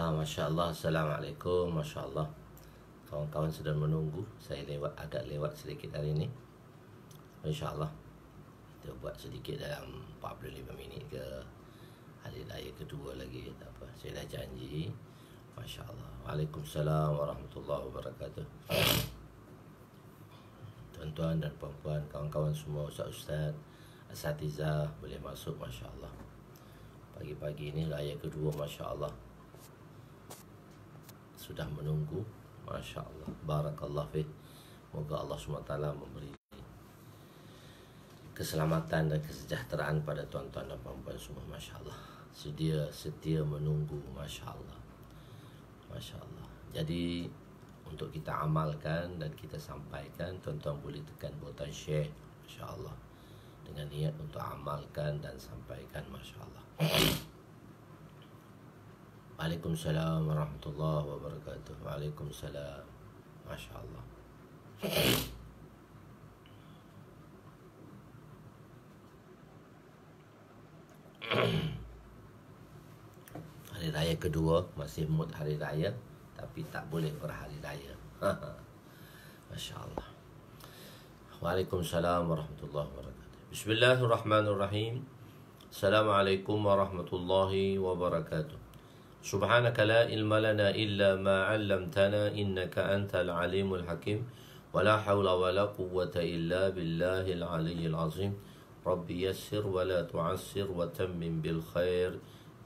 Ha, ah, Masya Allah, Assalamualaikum Masya Allah Kawan-kawan sedang menunggu Saya lewat agak lewat sedikit hari ini Masya Allah Kita buat sedikit dalam 45 minit ke Hari raya kedua lagi tak apa. Saya dah janji Masya Allah Waalaikumsalam Warahmatullahi Wabarakatuh Tuan-tuan dan puan-puan Kawan-kawan semua Ustaz-Ustaz Asatiza Boleh masuk Masya Allah Pagi-pagi ini raya kedua Masya Allah sudah menunggu Masya Allah Barakallah fit Moga Allah SWT memberi Keselamatan dan kesejahteraan pada tuan-tuan dan puan-puan semua Masya Allah Sedia, setia menunggu Masya Allah Masya Allah Jadi untuk kita amalkan dan kita sampaikan Tuan-tuan boleh tekan butang share Masya Allah Dengan niat untuk amalkan dan sampaikan Masya Allah Waalaikumsalam warahmatullahi wabarakatuh. Waalaikumsalam. Masya-Allah. hari raya kedua masih mood hari raya tapi tak boleh berhari raya. Masya-Allah. Waalaikumsalam warahmatullahi wabarakatuh. Bismillahirrahmanirrahim. Assalamualaikum warahmatullahi wabarakatuh. سبحانك لا علم لنا إلا ما علمتنا إنك أنت العليم الحكيم ولا حول ولا قوة إلا بالله العلي العظيم رب يسر ولا تعسر وتمم بالخير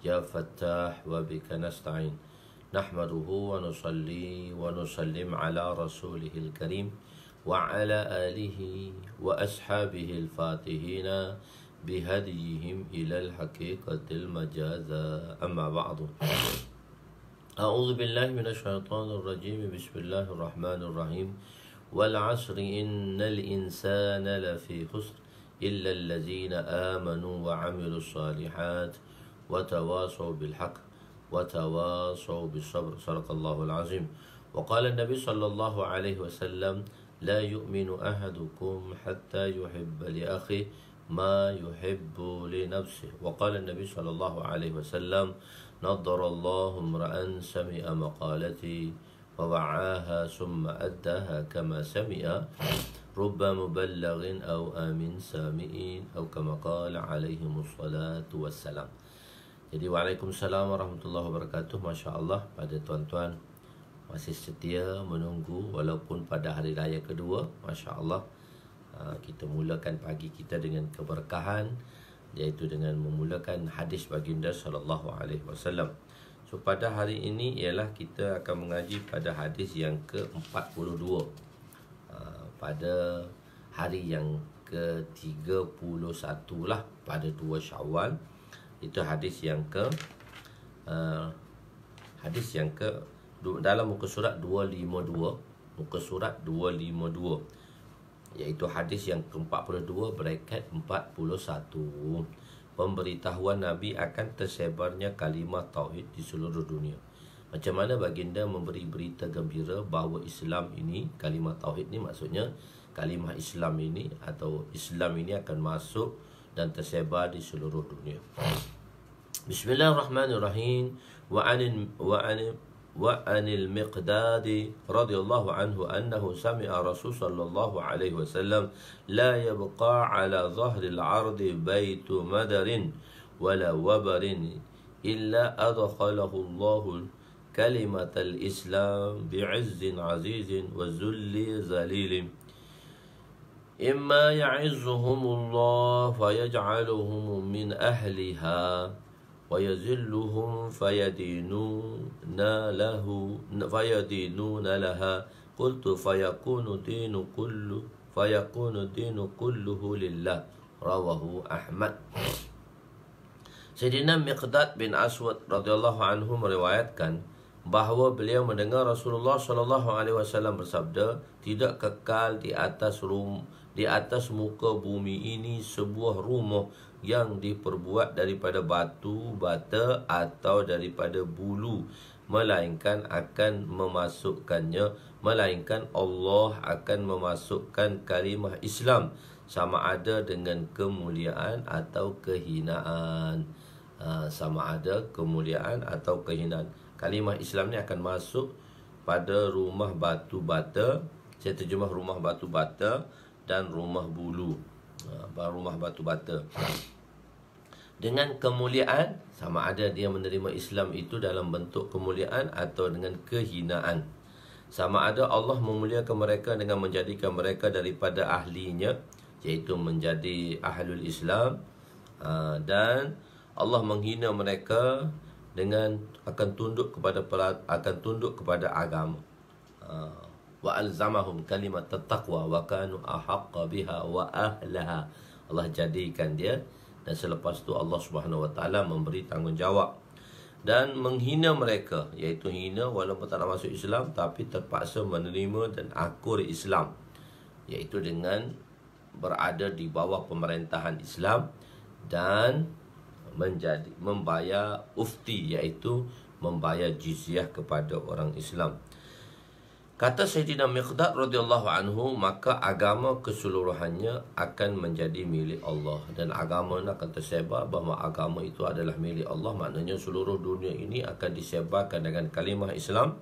يا فتاح وبك نستعين نحمده ونصلي ونسلم على رسوله الكريم وعلى آله وأصحابه الفاتحين بهديهم إلى الحقيقة المجازة أما بعض أعوذ بالله من الشيطان الرجيم بسم الله الرحمن الرحيم والعصر إن الإنسان لفي خسر إلا الذين آمنوا وعملوا الصالحات وتواصوا بالحق وتواصوا بالصبر صدق الله العظيم وقال النبي صلى الله عليه وسلم لا يؤمن أحدكم حتى يحب لأخيه ما يحب لنفسه وقال النبي صلى الله عليه وسلم نظر الله امرأ سمع مقالتي ووعاها ثم أدها كما سمع رب مبلغ أو آمن سامئين أو كما قال عليهم الصلاة والسلام Jadi Waalaikumsalam Warahmatullahi Wabarakatuh Masya Allah pada tuan-tuan Masih setia menunggu Walaupun pada hari raya kedua Masya Allah Ah, kita mulakan pagi kita dengan keberkahan iaitu dengan memulakan hadis baginda sallallahu alaihi wasallam. So pada hari ini ialah kita akan mengaji pada hadis yang ke-42. Uh, ah, pada hari yang ke-31 lah pada 2 Syawal itu hadis yang ke ah, hadis yang ke dalam muka surat 252 muka surat 252 iaitu hadis yang ke-42 bracket 41 pemberitahuan nabi akan tersebarnya kalimah tauhid di seluruh dunia macam mana baginda memberi berita gembira bahawa Islam ini kalimah tauhid ni maksudnya kalimah Islam ini atau Islam ini akan masuk dan tersebar di seluruh dunia Bismillahirrahmanirrahim wa anin وعن المقداد رضي الله عنه أنه سمع رسول صلى الله عليه وسلم لا يبقى على ظهر العرض بيت مدر ولا وبر إلا أدخله الله كلمة الإسلام بعز عزيز وذل ذليل إما يعزهم الله فيجعلهم من أهلها ويذلهم فيدينون له فيدينون لها قلت فيكون الدين كله فيكون الدين كله لله رواه أحمد Sayyidina Miqdad bin Aswad radhiyallahu anhu meriwayatkan bahawa beliau mendengar Rasulullah sallallahu alaihi wasallam bersabda, tidak kekal di atas rum di atas muka bumi ini sebuah rumah yang diperbuat daripada batu, bata atau daripada bulu melainkan akan memasukkannya melainkan Allah akan memasukkan kalimah Islam sama ada dengan kemuliaan atau kehinaan ha, sama ada kemuliaan atau kehinaan kalimah Islam ni akan masuk pada rumah batu bata saya terjemah rumah batu bata dan rumah bulu ha, rumah batu bata dengan kemuliaan sama ada dia menerima Islam itu dalam bentuk kemuliaan atau dengan kehinaan sama ada Allah memuliakan mereka dengan menjadikan mereka daripada ahlinya iaitu menjadi ahlul Islam ha, dan Allah menghina mereka dengan akan tunduk kepada pelat akan tunduk kepada agama ha, wa alzamahum kalimat taqwa wa kanu ahqqa biha wa ahlaha Allah jadikan dia dan selepas itu Allah Subhanahu Wa Taala memberi tanggungjawab dan menghina mereka iaitu hina walaupun tak nak masuk Islam tapi terpaksa menerima dan akur Islam iaitu dengan berada di bawah pemerintahan Islam dan menjadi membayar ufti iaitu membayar jizyah kepada orang Islam. Kata Sayyidina Miqdad radhiyallahu anhu, maka agama keseluruhannya akan menjadi milik Allah. Dan agama ini akan tersebar bahawa agama itu adalah milik Allah. Maknanya seluruh dunia ini akan disebarkan dengan kalimah Islam.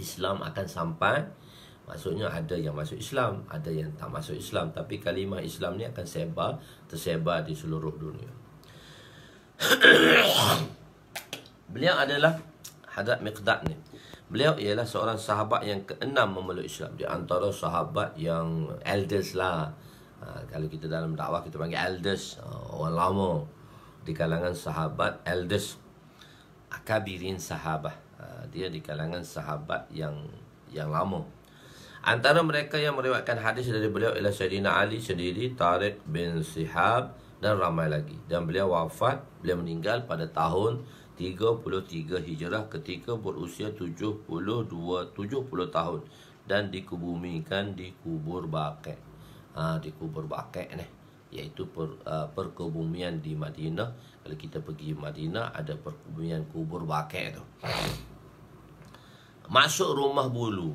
Islam akan sampai. Maksudnya ada yang masuk Islam, ada yang tak masuk Islam. Tapi kalimah Islam ni akan sebar, tersebar di seluruh dunia. Beliau adalah hadrat Miqdad ni. Beliau ialah seorang sahabat yang keenam memeluk Islam Di antara sahabat yang elders lah ha, Kalau kita dalam dakwah kita panggil elders ha, Orang lama Di kalangan sahabat elders Akabirin sahabat ha, Dia di kalangan sahabat yang yang lama Antara mereka yang merewatkan hadis dari beliau ialah Sayyidina Ali sendiri, Tariq bin Sihab dan ramai lagi. Dan beliau wafat, beliau meninggal pada tahun 33 Hijrah ketika berusia 72 70 tahun dan dikuburkan di kubur Baqi. Ha, di kubur Baqi ni iaitu per, uh, perkebumian di Madinah. Kalau kita pergi Madinah ada perkebumian kubur Baqi tu. Masuk rumah bulu.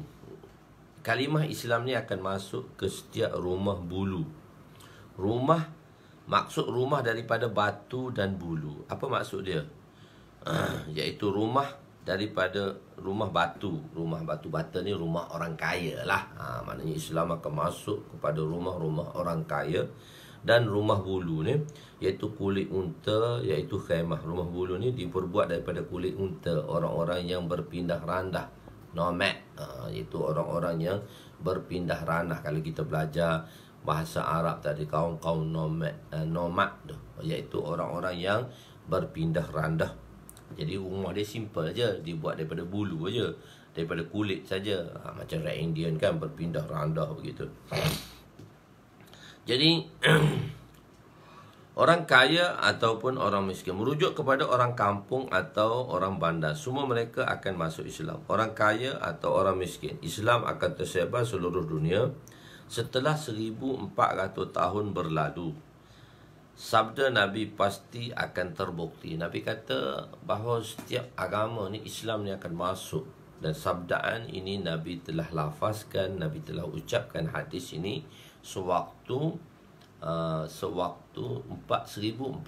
Kalimah Islam ni akan masuk ke setiap rumah bulu. Rumah maksud rumah daripada batu dan bulu. Apa maksud dia? Ha, iaitu rumah daripada rumah batu. Rumah batu bata ni rumah orang kaya lah. Ha, maknanya Islam akan masuk kepada rumah-rumah orang kaya. Dan rumah bulu ni iaitu kulit unta iaitu khaymah. Rumah bulu ni diperbuat daripada kulit unta orang-orang yang berpindah randah. Nomad ha, iaitu orang-orang yang berpindah randah. Kalau kita belajar bahasa Arab tadi kaum-kaum nomad, eh, nomad iaitu orang-orang yang berpindah randah. Jadi rumah dia simple je Dia buat daripada bulu je Daripada kulit saja ha, Macam Red Indian kan Berpindah randah begitu Jadi Orang kaya ataupun orang miskin Merujuk kepada orang kampung atau orang bandar Semua mereka akan masuk Islam Orang kaya atau orang miskin Islam akan tersebar seluruh dunia Setelah 1400 tahun berlalu sabda Nabi pasti akan terbukti. Nabi kata bahawa setiap agama ni Islam ni akan masuk dan sabdaan ini Nabi telah lafazkan, Nabi telah ucapkan hadis ini sewaktu uh, sewaktu 4400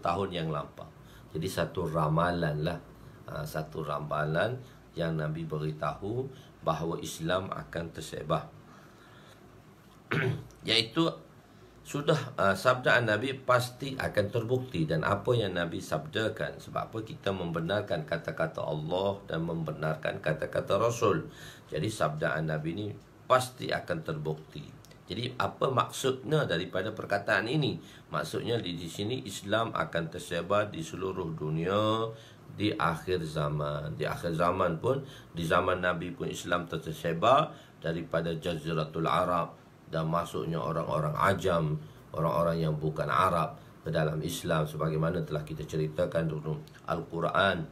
tahun yang lampau. Jadi satu ramalan lah uh, satu ramalan yang Nabi beritahu bahawa Islam akan tersebar. Iaitu sudah uh, sabdaan Nabi pasti akan terbukti dan apa yang Nabi sabdakan sebab apa kita membenarkan kata-kata Allah dan membenarkan kata-kata Rasul. Jadi sabdaan Nabi ini pasti akan terbukti. Jadi apa maksudnya daripada perkataan ini? Maksudnya di, di sini Islam akan tersebar di seluruh dunia di akhir zaman. Di akhir zaman pun di zaman Nabi pun Islam tersebar daripada Jazirahul Arab dan masuknya orang-orang ajam, orang-orang yang bukan Arab ke dalam Islam sebagaimana telah kita ceritakan dulu Al-Quran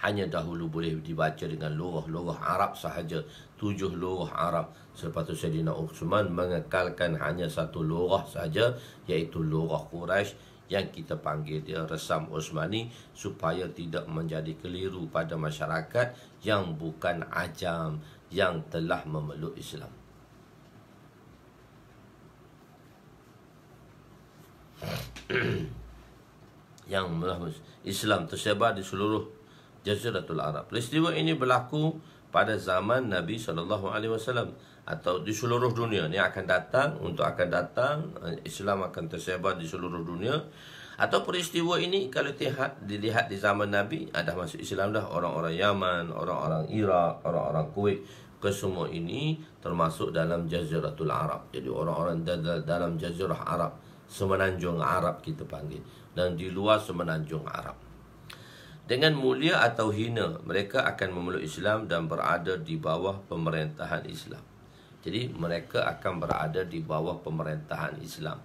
hanya dahulu boleh dibaca dengan lorah-lorah Arab sahaja. Tujuh lorah Arab. Selepas itu Sayyidina Uthman mengekalkan hanya satu lorah sahaja. Iaitu lorah Quraisy yang kita panggil dia Resam Osmani. Supaya tidak menjadi keliru pada masyarakat yang bukan ajam. Yang telah memeluk Islam. yang telah Islam tersebar di seluruh Jazirah Arab. Peristiwa ini berlaku pada zaman Nabi sallallahu alaihi wasallam atau di seluruh dunia ni akan datang untuk akan datang Islam akan tersebar di seluruh dunia atau peristiwa ini kalau dilihat dilihat di zaman Nabi ada ah, masuk Islam dah orang-orang Yaman, orang-orang Iraq, orang-orang Kuwait kesemua ini termasuk dalam Jazirah Arab. Jadi orang-orang dalam Jazirah Arab. Semenanjung Arab kita panggil Dan di luar Semenanjung Arab Dengan mulia atau hina Mereka akan memeluk Islam dan berada di bawah pemerintahan Islam Jadi mereka akan berada di bawah pemerintahan Islam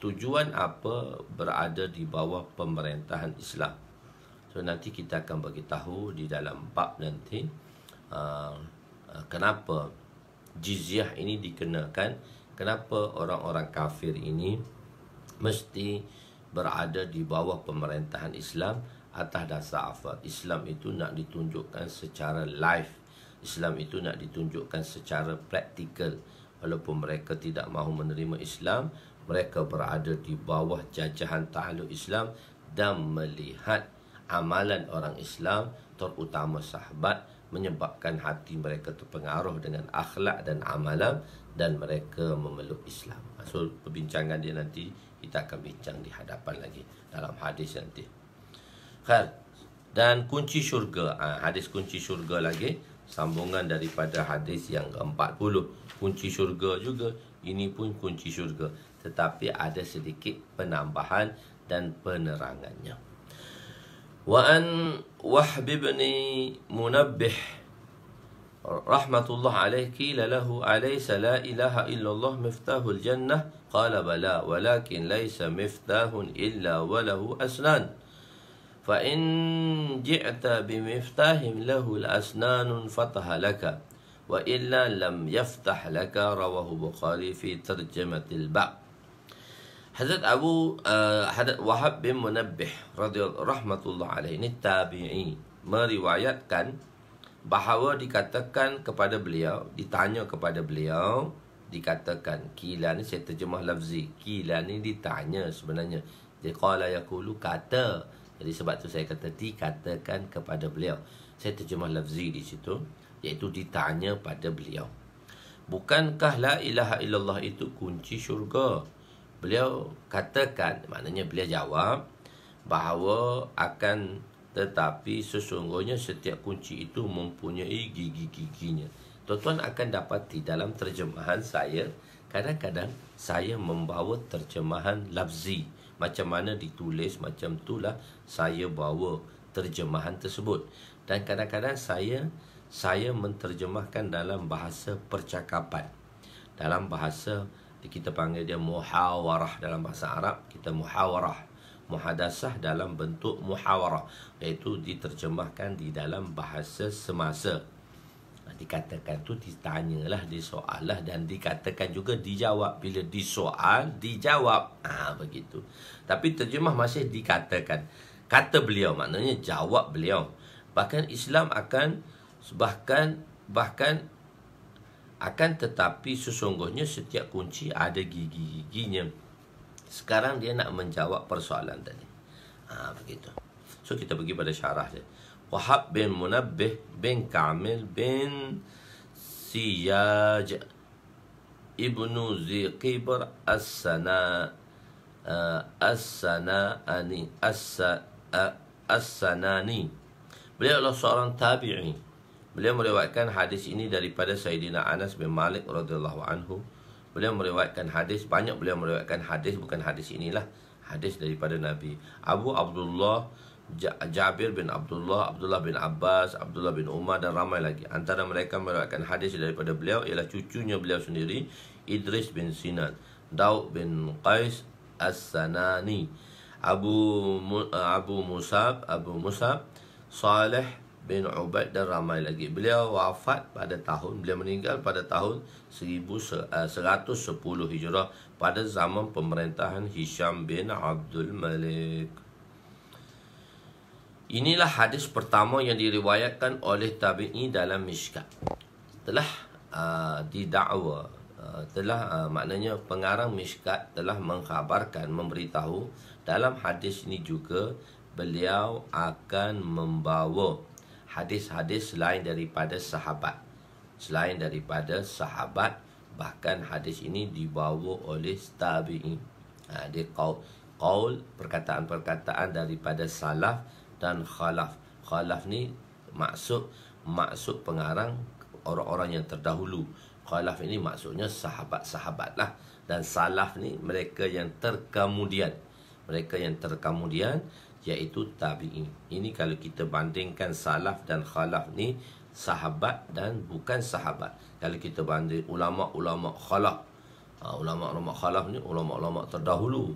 Tujuan apa berada di bawah pemerintahan Islam So nanti kita akan bagi tahu di dalam bab nanti uh, uh, Kenapa jizyah ini dikenakan Kenapa orang-orang kafir ini mesti berada di bawah pemerintahan Islam atas dasar afat. Islam itu nak ditunjukkan secara live. Islam itu nak ditunjukkan secara praktikal. Walaupun mereka tidak mahu menerima Islam, mereka berada di bawah jajahan tahluk Islam dan melihat amalan orang Islam terutama sahabat menyebabkan hati mereka terpengaruh dengan akhlak dan amalan dan mereka memeluk Islam. So, perbincangan dia nanti kita akan bincang di hadapan lagi dalam hadis nanti. Khair. Dan kunci syurga. Ha, hadis kunci syurga lagi. Sambungan daripada hadis yang ke-40. Kunci syurga juga. Ini pun kunci syurga. Tetapi ada sedikit penambahan dan penerangannya. Wa an wahbibni munabbih. رحمة الله عليه قيل له أليس لا إله إلا الله مفتاح الجنة قال بلى ولكن ليس مفتاح إلا وله أسنان فإن جئت بمفتاح له الأسنان فتح لك وإلا لم يفتح لك رواه البخاري في ترجمة البعض حضرت أبو آه، حضرت Wahab bin رحمة الله عليه alaih ما tabi'i كان bahawa dikatakan kepada beliau, ditanya kepada beliau, dikatakan kila ni saya terjemah lafzi, kila ni ditanya sebenarnya. Dia qala yaqulu kata. Jadi sebab tu saya kata dikatakan kepada beliau. Saya terjemah lafzi di situ iaitu ditanya pada beliau. Bukankah la ilaha illallah itu kunci syurga? Beliau katakan, maknanya beliau jawab bahawa akan tetapi sesungguhnya setiap kunci itu mempunyai gigi-giginya. Tuan-tuan akan dapati dalam terjemahan saya, kadang-kadang saya membawa terjemahan lafzi. Macam mana ditulis, macam itulah saya bawa terjemahan tersebut. Dan kadang-kadang saya saya menterjemahkan dalam bahasa percakapan. Dalam bahasa kita panggil dia muhawarah dalam bahasa Arab, kita muhawarah muhadasah dalam bentuk muhawarah iaitu diterjemahkan di dalam bahasa semasa ha, dikatakan tu ditanyalah disoallah dan dikatakan juga dijawab bila disoal dijawab ah ha, begitu tapi terjemah masih dikatakan kata beliau maknanya jawab beliau bahkan Islam akan bahkan bahkan akan tetapi sesungguhnya setiap kunci ada gigi-giginya gigi giginya sekarang dia nak menjawab persoalan tadi. Ha, begitu. So kita pergi pada syarah dia. Wahab bin Munabbih bin Kamil bin Siyaj ibnu Ziqibar As-Sana uh, As-Sanaani As-Sanaani uh, Beliau adalah seorang tabi'i. Beliau meriwayatkan hadis ini daripada Sayyidina Anas bin Malik radhiyallahu anhu. Beliau meriwayatkan hadis Banyak beliau meriwayatkan hadis Bukan hadis inilah Hadis daripada Nabi Abu Abdullah Jabir bin Abdullah Abdullah bin Abbas Abdullah bin Umar Dan ramai lagi Antara mereka meriwayatkan hadis daripada beliau Ialah cucunya beliau sendiri Idris bin Sinan Daud bin Qais As-Sanani Abu Abu Musab Abu Musab Salih bin Ubaid dan ramai lagi. Beliau wafat pada tahun, beliau meninggal pada tahun 1110 eh, Hijrah pada zaman pemerintahan Hisham bin Abdul Malik. Inilah hadis pertama yang diriwayatkan oleh tabi'i dalam Mishkat. Telah uh, didakwa, uh, telah uh, maknanya pengarang Mishkat telah mengkhabarkan, memberitahu dalam hadis ini juga beliau akan membawa hadis-hadis selain daripada sahabat. Selain daripada sahabat, bahkan hadis ini dibawa oleh tabi'in. Ha, dia kaul, kaul perkataan-perkataan daripada salaf dan khalaf. Khalaf ni maksud maksud pengarang orang-orang yang terdahulu. Khalaf ini maksudnya sahabat-sahabat lah. Dan salaf ni mereka yang terkemudian. Mereka yang terkemudian iaitu tabi'in. Ini kalau kita bandingkan salaf dan khalaf ni sahabat dan bukan sahabat. Kalau kita banding ulama-ulama khalaf. Ha, ulama-ulama khalaf ni ulama-ulama terdahulu.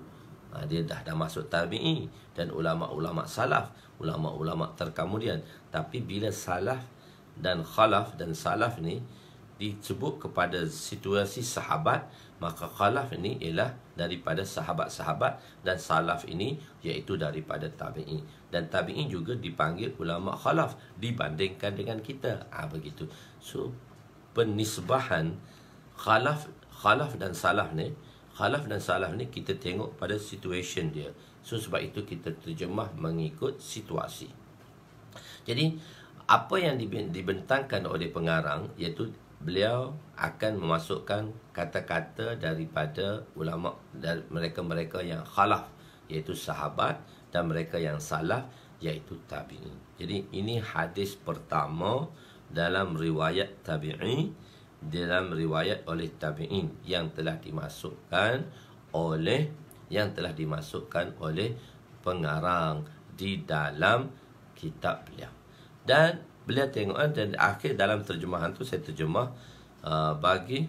Ha, dia dah dah masuk tabi'in dan ulama-ulama salaf, ulama-ulama terkemudian. Tapi bila salaf dan khalaf dan salaf ni disebut kepada situasi sahabat maka khalaf ini ialah daripada sahabat-sahabat dan salaf ini iaitu daripada tabi'i dan tabi'i juga dipanggil ulama khalaf dibandingkan dengan kita ah ha, begitu so penisbahan khalaf khalaf dan salaf ni khalaf dan salaf ni kita tengok pada situasi dia so sebab itu kita terjemah mengikut situasi jadi apa yang dibentangkan oleh pengarang iaitu beliau akan memasukkan kata-kata daripada ulama dan mereka-mereka yang khalaf iaitu sahabat dan mereka yang salaf iaitu tabi'in. Jadi ini hadis pertama dalam riwayat tabi'in dalam riwayat oleh tabi'in yang telah dimasukkan oleh yang telah dimasukkan oleh pengarang di dalam kitab beliau. Dan beliau tengok kan dan akhir dalam terjemahan tu saya terjemah uh, bagi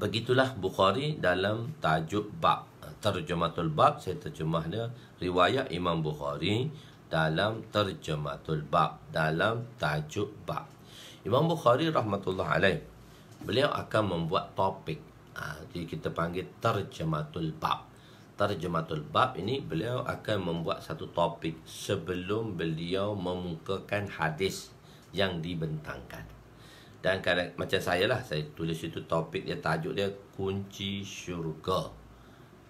begitulah Bukhari dalam tajuk bab terjematul bab saya terjemahnya riwayat Imam Bukhari dalam terjematul bab dalam tajuk bab Imam Bukhari rahmatullah alaih beliau akan membuat topik ha, jadi kita panggil terjematul bab Tarjumatul Bab ini beliau akan membuat satu topik sebelum beliau memukakan hadis yang dibentangkan. Dan kadang, macam saya lah, saya tulis itu topik dia, tajuk dia kunci syurga.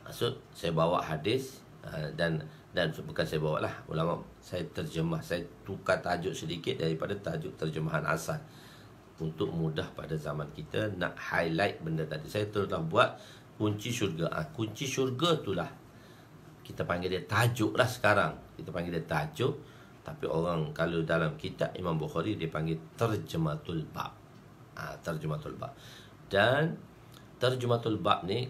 Maksud, saya bawa hadis eh, dan dan bukan saya bawa lah, ulama saya terjemah, saya tukar tajuk sedikit daripada tajuk terjemahan asal. Untuk mudah pada zaman kita nak highlight benda tadi. Saya terutama buat kunci syurga. Ha, kunci syurga itulah. Kita panggil dia tajuk lah sekarang. Kita panggil dia tajuk. Tapi orang kalau dalam kitab Imam Bukhari dia panggil terjematul bab. Ha, terjematul bab. Dan terjematul bab ni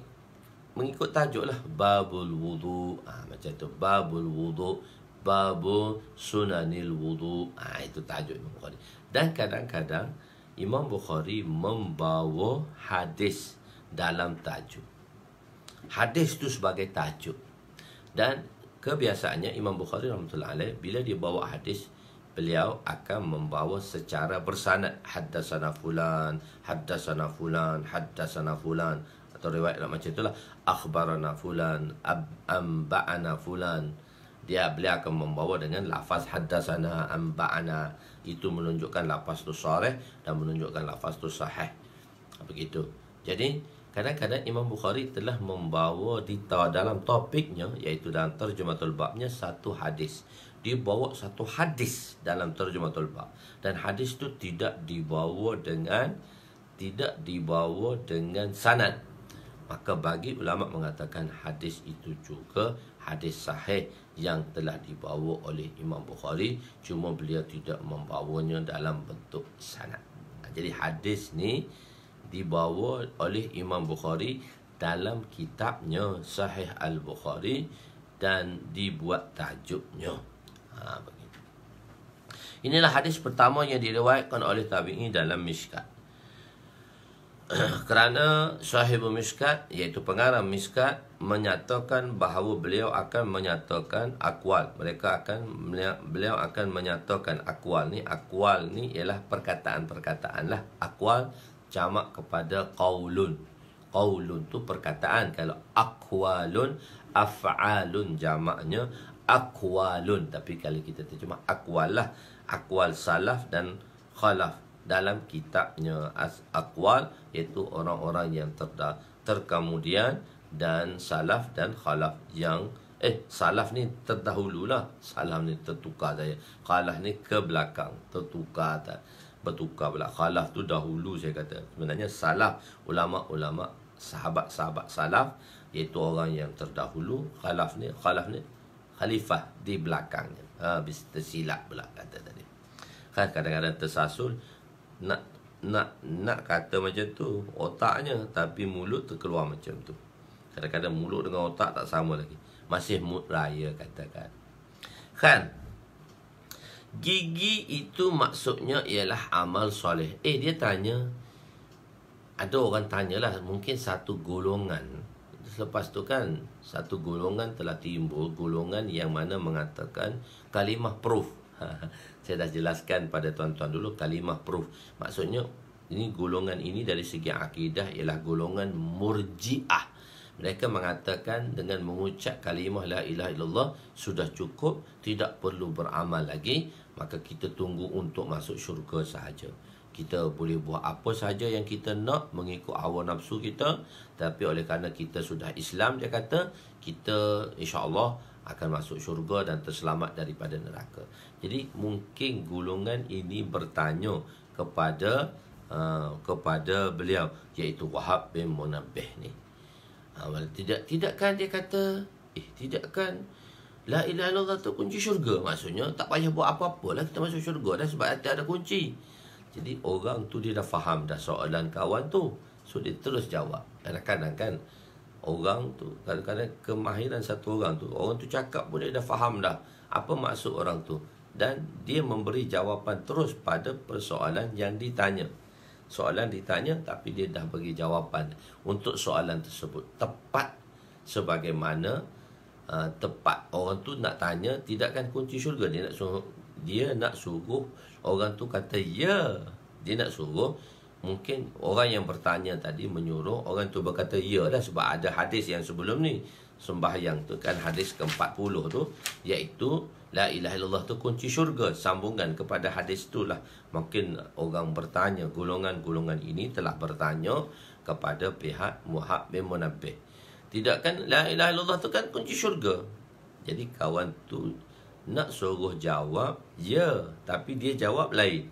mengikut tajuk lah. Babul wudu. Ha, macam tu. Babul wudu. Babul sunanil wudu. Ha, itu tajuk Imam Bukhari. Dan kadang-kadang Imam Bukhari membawa hadis dalam tajuk hadis itu sebagai tajuk. Dan kebiasaannya Imam Bukhari rahmatullahi alaih bila dia bawa hadis beliau akan membawa secara bersanad haddatsana fulan haddatsana fulan haddatsana fulan atau riwayat lah, macam itulah akhbarana fulan amba'ana fulan dia beliau akan membawa dengan lafaz haddatsana amba'ana itu menunjukkan lafaz itu sahih dan menunjukkan lafaz itu sahih begitu jadi kadang-kadang Imam Bukhari telah membawa di dalam topiknya iaitu dalam terjematul babnya satu hadis dia bawa satu hadis dalam terjematul bab dan hadis itu tidak dibawa dengan tidak dibawa dengan sanad maka bagi ulama mengatakan hadis itu juga hadis sahih yang telah dibawa oleh Imam Bukhari cuma beliau tidak membawanya dalam bentuk sanad jadi hadis ni dibawa oleh Imam Bukhari dalam kitabnya Sahih Al-Bukhari dan dibuat tajuknya. Ha, Inilah hadis pertama yang diriwayatkan oleh tabi'i dalam Mishkat. Kerana sahibu Mishkat iaitu pengarah Mishkat menyatakan bahawa beliau akan menyatakan akwal. Mereka akan beliau akan menyatakan akwal ni. Akwal ni ialah perkataan-perkataan lah. Akwal jamak kepada qaulun. Qaulun tu perkataan. Kalau aqwalun, af'alun jamaknya aqwalun. Tapi kalau kita terjemah aqwal lah. Aqwal salaf dan khalaf. Dalam kitabnya as aqwal iaitu orang-orang yang terda, terkemudian dan salaf dan khalaf yang Eh, salaf ni terdahululah. Salaf ni tertukar saya. Khalaf ni ke belakang. Tertukar tak bertukar pula khalaf tu dahulu saya kata sebenarnya salah ulama-ulama sahabat-sahabat salah iaitu orang yang terdahulu khalaf ni khalaf ni khalifah di belakangnya ha, habis tersilap pula kata tadi kan kadang-kadang tersasul nak nak nak kata macam tu otaknya tapi mulut terkeluar macam tu kadang-kadang mulut dengan otak tak sama lagi masih mood raya katakan kan? Gigi itu maksudnya ialah amal soleh. Eh, dia tanya. Ada orang tanyalah. Mungkin satu golongan. selepas tu kan, satu golongan telah timbul. Golongan yang mana mengatakan kalimah proof. Saya dah jelaskan pada tuan-tuan dulu kalimah proof. Maksudnya, ini golongan ini dari segi akidah ialah golongan murjiah. Mereka mengatakan dengan mengucap kalimah la ilaha illallah sudah cukup tidak perlu beramal lagi maka kita tunggu untuk masuk syurga sahaja. Kita boleh buat apa sahaja yang kita nak mengikut hawa nafsu kita. Tapi oleh kerana kita sudah Islam, dia kata, kita insya Allah akan masuk syurga dan terselamat daripada neraka. Jadi mungkin gulungan ini bertanya kepada uh, kepada beliau iaitu Wahab bin Munabbih ni. Awal uh, tidak tidakkan dia kata eh tidakkan La ilaha illallah tu kunci syurga maksudnya tak payah buat apa-apa lah kita masuk syurga dah sebab hati ada kunci. Jadi orang tu dia dah faham dah soalan kawan tu. So dia terus jawab. Kadang-kadang kan orang tu kadang-kadang kemahiran satu orang tu orang tu cakap pun dia dah faham dah apa maksud orang tu dan dia memberi jawapan terus pada persoalan yang ditanya. Soalan ditanya tapi dia dah bagi jawapan untuk soalan tersebut tepat sebagaimana Ah, tepat orang tu nak tanya tidak kan kunci syurga dia nak suruh dia nak suruh orang tu kata ya dia nak suruh mungkin orang yang bertanya tadi menyuruh orang tu berkata ya lah sebab ada hadis yang sebelum ni sembahyang tu kan hadis ke-40 tu iaitu la ilaha illallah tu kunci syurga sambungan kepada hadis tu lah mungkin orang bertanya golongan-golongan ini telah bertanya kepada pihak muhab bin munabbih tidak kan la ilaha illallah tu kan kunci syurga. Jadi kawan tu nak suruh jawab, ya. Tapi dia jawab lain.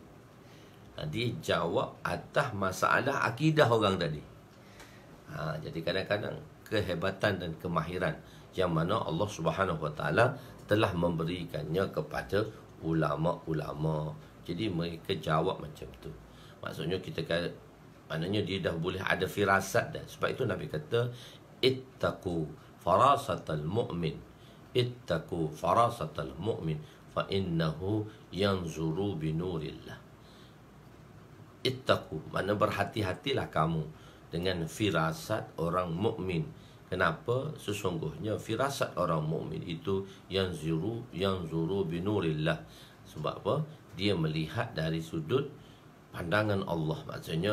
Ha, dia jawab atas masalah akidah orang tadi. Ha, jadi kadang-kadang kehebatan dan kemahiran yang mana Allah Subhanahu Wa Taala telah memberikannya kepada ulama-ulama. Jadi mereka jawab macam tu. Maksudnya kita kata, maknanya dia dah boleh ada firasat dan Sebab itu Nabi kata, ittaqu farasatal mu'min ittaqu farasatal mu'min fa innahu yanzuru bi nurillah ittaqu mana berhati-hatilah kamu dengan firasat orang mukmin kenapa sesungguhnya firasat orang mukmin itu yanzuru yanzuru bi nurillah sebab apa dia melihat dari sudut pandangan Allah maksudnya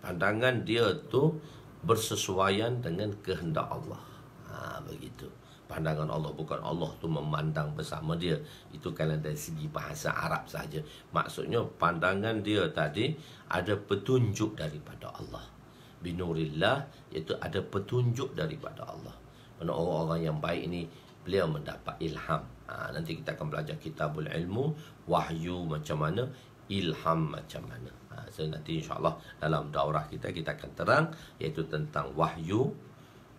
pandangan dia tu bersesuaian dengan kehendak Allah. Ha, begitu. Pandangan Allah bukan Allah tu memandang bersama dia. Itu kalau dari segi bahasa Arab saja. Maksudnya pandangan dia tadi ada petunjuk daripada Allah. Binurillah itu ada petunjuk daripada Allah. Mana orang-orang yang baik ini beliau mendapat ilham. Ha, nanti kita akan belajar kitabul ilmu, wahyu macam mana, ilham macam mana. So nanti insyaAllah dalam daurah kita Kita akan terang iaitu tentang wahyu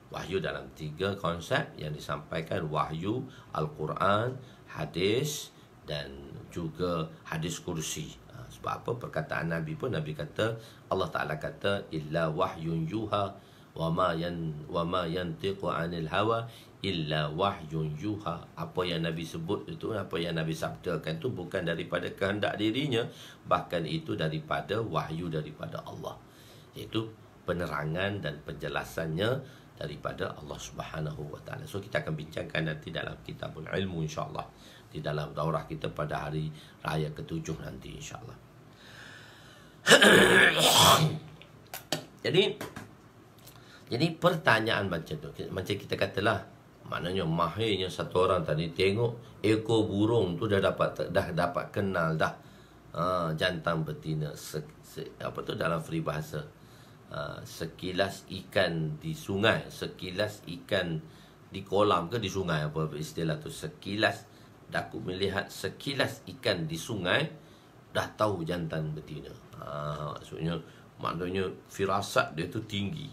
Wahyu dalam tiga konsep yang disampaikan Wahyu, Al-Quran, Hadis dan juga Hadis Kursi ha, Sebab apa perkataan Nabi pun Nabi kata Allah Ta'ala kata Illa wahyun yuha wama yan wama yantiqu anil hawa illa wahyun yuha apa yang nabi sebut itu apa yang nabi sabdakan itu bukan daripada kehendak dirinya bahkan itu daripada wahyu daripada Allah Itu penerangan dan penjelasannya daripada Allah Subhanahu wa taala. So kita akan bincangkan nanti dalam kitabul ilmu insyaallah di dalam daurah kita pada hari raya ketujuh nanti insyaallah. Jadi jadi pertanyaan macam tu Macam kita katalah Maknanya mahirnya satu orang tadi Tengok ekor burung tu dah dapat Dah dapat kenal dah uh, Jantan betina se, se, Apa tu dalam free bahasa uh, Sekilas ikan di sungai Sekilas ikan di kolam ke di sungai apa, istilah tu sekilas daku melihat sekilas ikan di sungai dah tahu jantan betina ha, maksudnya maknanya firasat dia tu tinggi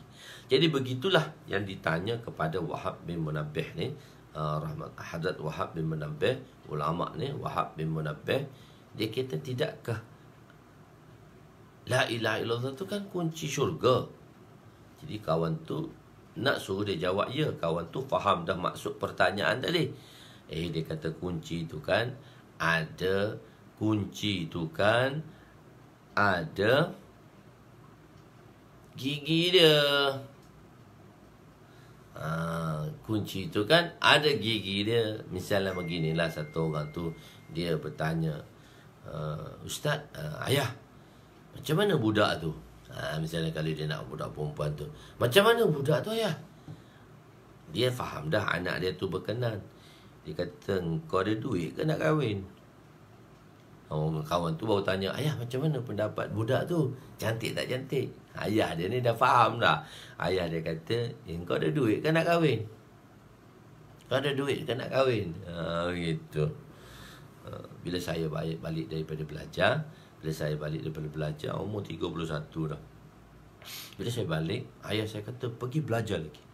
jadi begitulah yang ditanya kepada Wahab bin Munabbih ni. Uh, ah, Hadrat Wahab bin Munabbih, ulama ni, Wahab bin Munabbih. Dia kata, tidakkah? La ilaha illallah tu kan kunci syurga. Jadi kawan tu nak suruh dia jawab ya. Kawan tu faham dah maksud pertanyaan tadi. Eh dia kata kunci tu kan ada kunci tu kan ada gigi dia ha, kunci tu kan ada gigi dia misalnya beginilah satu orang tu dia bertanya uh, ustaz uh, ayah macam mana budak tu ha, misalnya kalau dia nak budak perempuan tu macam mana budak tu ayah dia faham dah anak dia tu berkenan dia kata kau ada duit ke nak kahwin Orang kawan tu baru tanya Ayah macam mana pendapat budak tu Cantik tak cantik Ayah dia ni dah faham dah. Ayah dia kata, eh, kau ada duit kan nak kahwin? Kau ada duit kan nak kahwin? Ha, gitu. Ha, bila saya balik, balik daripada belajar, bila saya balik daripada belajar, umur 31 dah. Bila saya balik, ayah saya kata, pergi belajar lagi.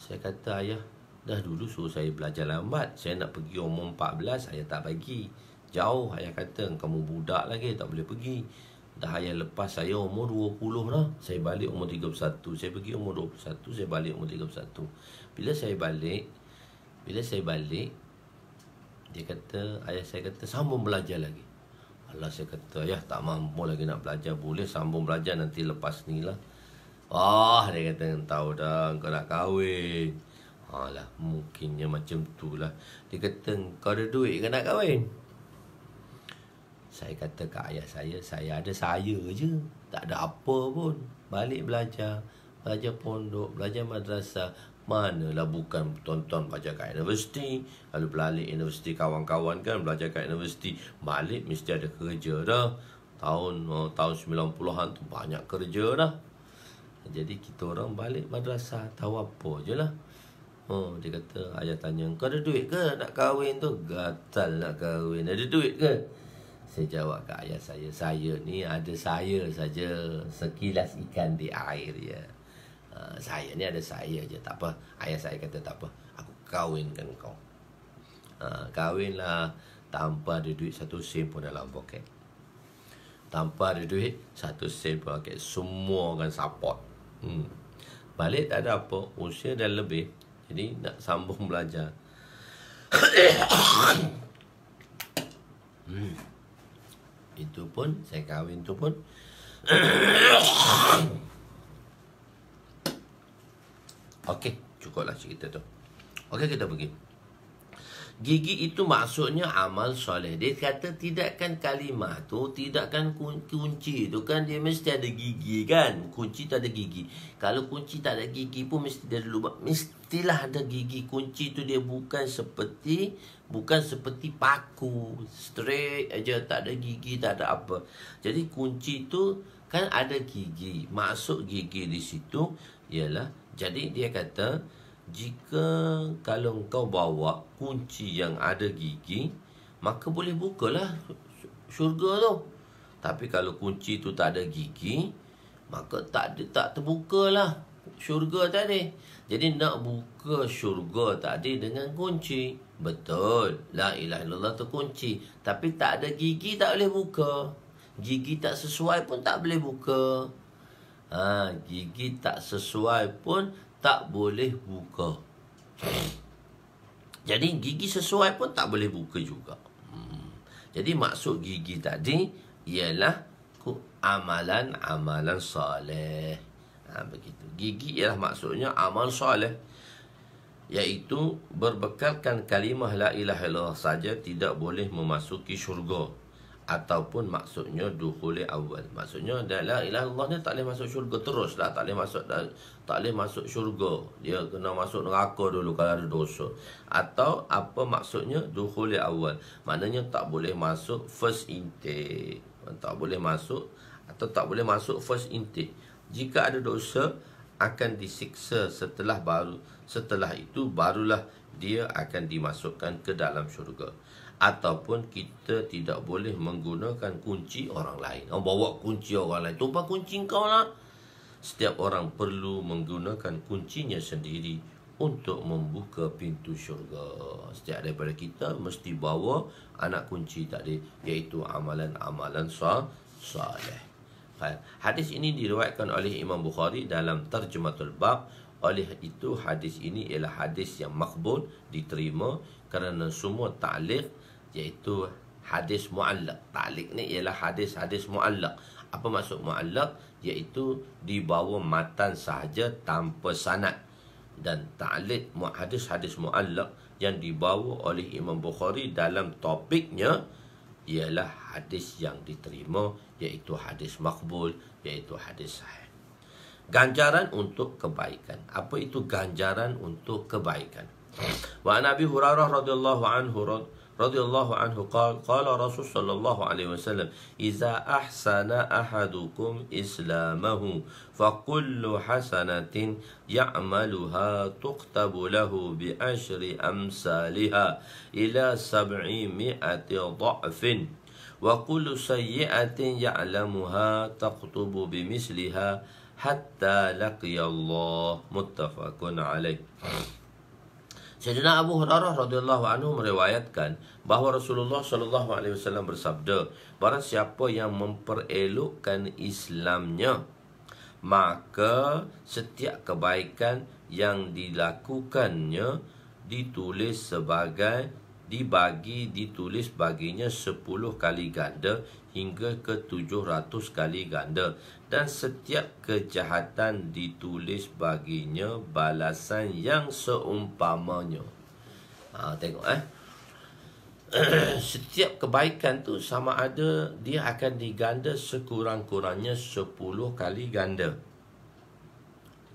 Saya kata, ayah, dah dulu suruh saya belajar lambat. Saya nak pergi umur 14, ayah tak bagi. Jauh, ayah kata, kamu budak lagi, tak boleh Pergi. Dah hari yang lepas saya umur 20 lah, Saya balik umur 31. Saya pergi umur 21. Saya balik umur 31. Bila saya balik. Bila saya balik. Dia kata. Ayah saya kata sambung belajar lagi. Allah saya kata. Ayah tak mampu lagi nak belajar. Boleh sambung belajar nanti lepas ni lah. Wah dia kata. Tahu dah kau nak kahwin. Alah mungkinnya macam tu lah. Dia kata kau ada duit kau nak kahwin saya kata ke ayah saya, saya ada saya je. Tak ada apa pun. Balik belajar. Belajar pondok, belajar madrasah. Manalah bukan tonton belajar kat universiti. Lalu balik universiti kawan-kawan kan belajar kat universiti. Balik mesti ada kerja dah. Tahun oh, tahun 90-an tu banyak kerja dah. Jadi kita orang balik madrasah. Tahu apa je lah. Oh, dia kata, ayah tanya, kau ada duit ke nak kahwin tu? Gatal nak kahwin. Ada duit ke? Saya jawab ke ayah saya, saya ni ada saya saja sekilas ikan di air ya. Uh, saya ni ada saya je, tak apa. Ayah saya kata tak apa, aku kahwinkan kau. Uh, lah tanpa ada duit satu sen pun dalam poket. Tanpa ada duit satu sen pun poket. Semua akan support. Hmm. Balik tak ada apa, usia dah lebih. Jadi nak sambung belajar. hmm itu pun saya kahwin tu pun Okey, cukuplah cerita tu. Okey, kita pergi. Gigi itu maksudnya amal soleh. Dia kata tidakkan kalimah tu, tidakkan kunci tu kan dia mesti ada gigi kan. Kunci tak ada gigi. Kalau kunci tak ada gigi pun mesti ada lubang. Mestilah ada gigi. Kunci tu dia bukan seperti bukan seperti paku. Straight aja tak ada gigi, tak ada apa. Jadi kunci tu kan ada gigi. Maksud gigi di situ ialah jadi dia kata jika kalau kau bawa kunci yang ada gigi, maka boleh bukalah syurga tu. Tapi kalau kunci tu tak ada gigi, maka tak ada, tak lah syurga tadi. Jadi nak buka syurga tadi dengan kunci. Betul. La ilaha illallah tu kunci. Tapi tak ada gigi tak boleh buka. Gigi tak sesuai pun tak boleh buka. Ha, gigi tak sesuai pun tak boleh buka. Jadi gigi sesuai pun tak boleh buka juga. Hmm. Jadi maksud gigi tadi ialah ku amalan-amalan soleh. Ha, begitu. Gigi ialah maksudnya amal soleh. yaitu berbekalkan kalimah la ilaha illallah saja tidak boleh memasuki syurga ataupun maksudnya dukhulil awal maksudnya la ilah illallah ni tak boleh masuk syurga lah tak boleh masuk tak, tak boleh masuk syurga dia kena masuk neraka dulu kalau ada dosa atau apa maksudnya dukhulil awal maknanya tak boleh masuk first intake tak boleh masuk atau tak boleh masuk first intake jika ada dosa akan disiksa setelah baru setelah itu barulah dia akan dimasukkan ke dalam syurga ataupun kita tidak boleh menggunakan kunci orang lain. Oh, bawa kunci orang lain. Tumpah kunci kau lah. Setiap orang perlu menggunakan kuncinya sendiri untuk membuka pintu syurga. Setiap daripada kita mesti bawa anak kunci tadi iaitu amalan-amalan soleh. Hadis ini diriwayatkan oleh Imam Bukhari dalam Tarjumatul Bab. Oleh itu hadis ini ialah hadis yang makbul diterima kerana semua ta'liq ta iaitu hadis muallak. Ta'liq ni ialah hadis-hadis muallak. Apa maksud muallak? Iaitu dibawa matan sahaja tanpa sanad. Dan ta'liq hadis-hadis muallak yang dibawa oleh Imam Bukhari dalam topiknya ialah hadis yang diterima iaitu hadis makbul iaitu hadis sahih. Ganjaran untuk kebaikan. Apa itu ganjaran untuk kebaikan? Wa Nabi Hurairah radhiyallahu anhu radhiyallahu رضي الله عنه قال قال رسول صلى الله عليه وسلم إذا أحسن أحدكم إسلامه فكل حسنة يعملها تكتب له بعشر أمثالها إلى سبعمائة ضعف وكل سيئة يعلمها تكتب بمثلها حتى لقي الله متفق عليه Sayyidina Abu Hurairah radhiyallahu anhu meriwayatkan bahawa Rasulullah sallallahu alaihi wasallam bersabda, barang siapa yang memperelokkan Islamnya, maka setiap kebaikan yang dilakukannya ditulis sebagai dibagi ditulis baginya 10 kali ganda hingga ke 700 kali ganda dan setiap kejahatan ditulis baginya balasan yang seumpamanya. Ha, tengok eh. setiap kebaikan tu sama ada dia akan diganda sekurang-kurangnya 10 kali ganda.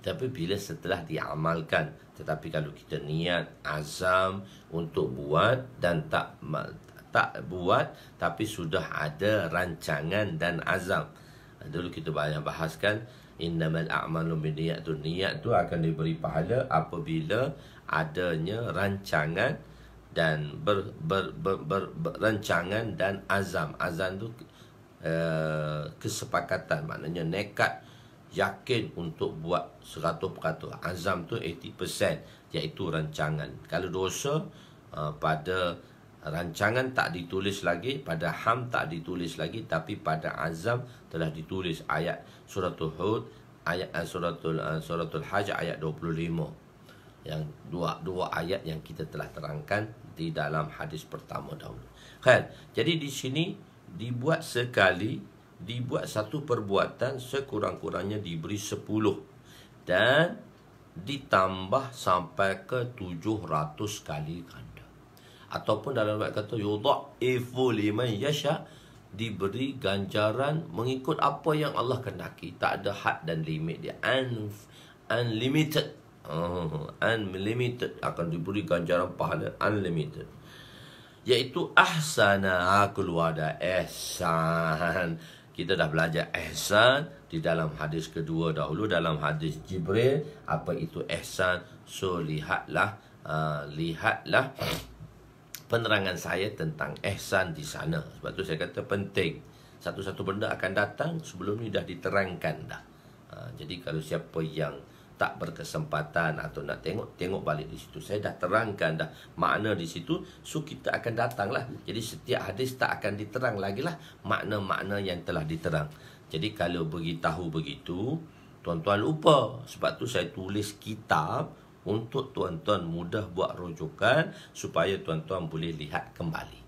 Tapi bila setelah diamalkan, tetapi kalau kita niat azam untuk buat dan tak tak buat tapi sudah ada rancangan dan azam dulu kita banyak bahaskan innamal a'malu binniyat niat tu akan diberi pahala apabila adanya rancangan dan ber, ber, ber, ber, ber, ber rancangan dan azam azam tu uh, kesepakatan maknanya nekat yakin untuk buat 100% azam tu 80% iaitu rancangan kalau dosa uh, pada rancangan tak ditulis lagi pada ham tak ditulis lagi tapi pada azam telah ditulis ayat suratul hud ayat uh, suratul uh, suratul hajj ayat 25 yang dua dua ayat yang kita telah terangkan di dalam hadis pertama dahulu kan jadi di sini dibuat sekali dibuat satu perbuatan sekurang-kurangnya diberi 10 dan ditambah sampai ke 700 kali kan ataupun dalam ayat kata yudha'ifu liman yasha diberi ganjaran mengikut apa yang Allah kehendaki tak ada had dan limit dia Un unlimited uh, unlimited akan diberi ganjaran pahala unlimited iaitu ahsana keluar ada ihsan kita dah belajar ihsan di dalam hadis kedua dahulu dalam hadis Jibril apa itu ihsan so lihatlah uh, lihatlah penerangan saya tentang ihsan di sana. Sebab tu saya kata penting. Satu-satu benda akan datang sebelum ni dah diterangkan dah. Ha, jadi kalau siapa yang tak berkesempatan atau nak tengok, tengok balik di situ. Saya dah terangkan dah makna di situ. So kita akan datang lah. Jadi setiap hadis tak akan diterang lagi lah makna-makna yang telah diterang. Jadi kalau beritahu begitu, tuan-tuan lupa. Sebab tu saya tulis kitab untuk tuan-tuan mudah buat rujukan supaya tuan-tuan boleh lihat kembali.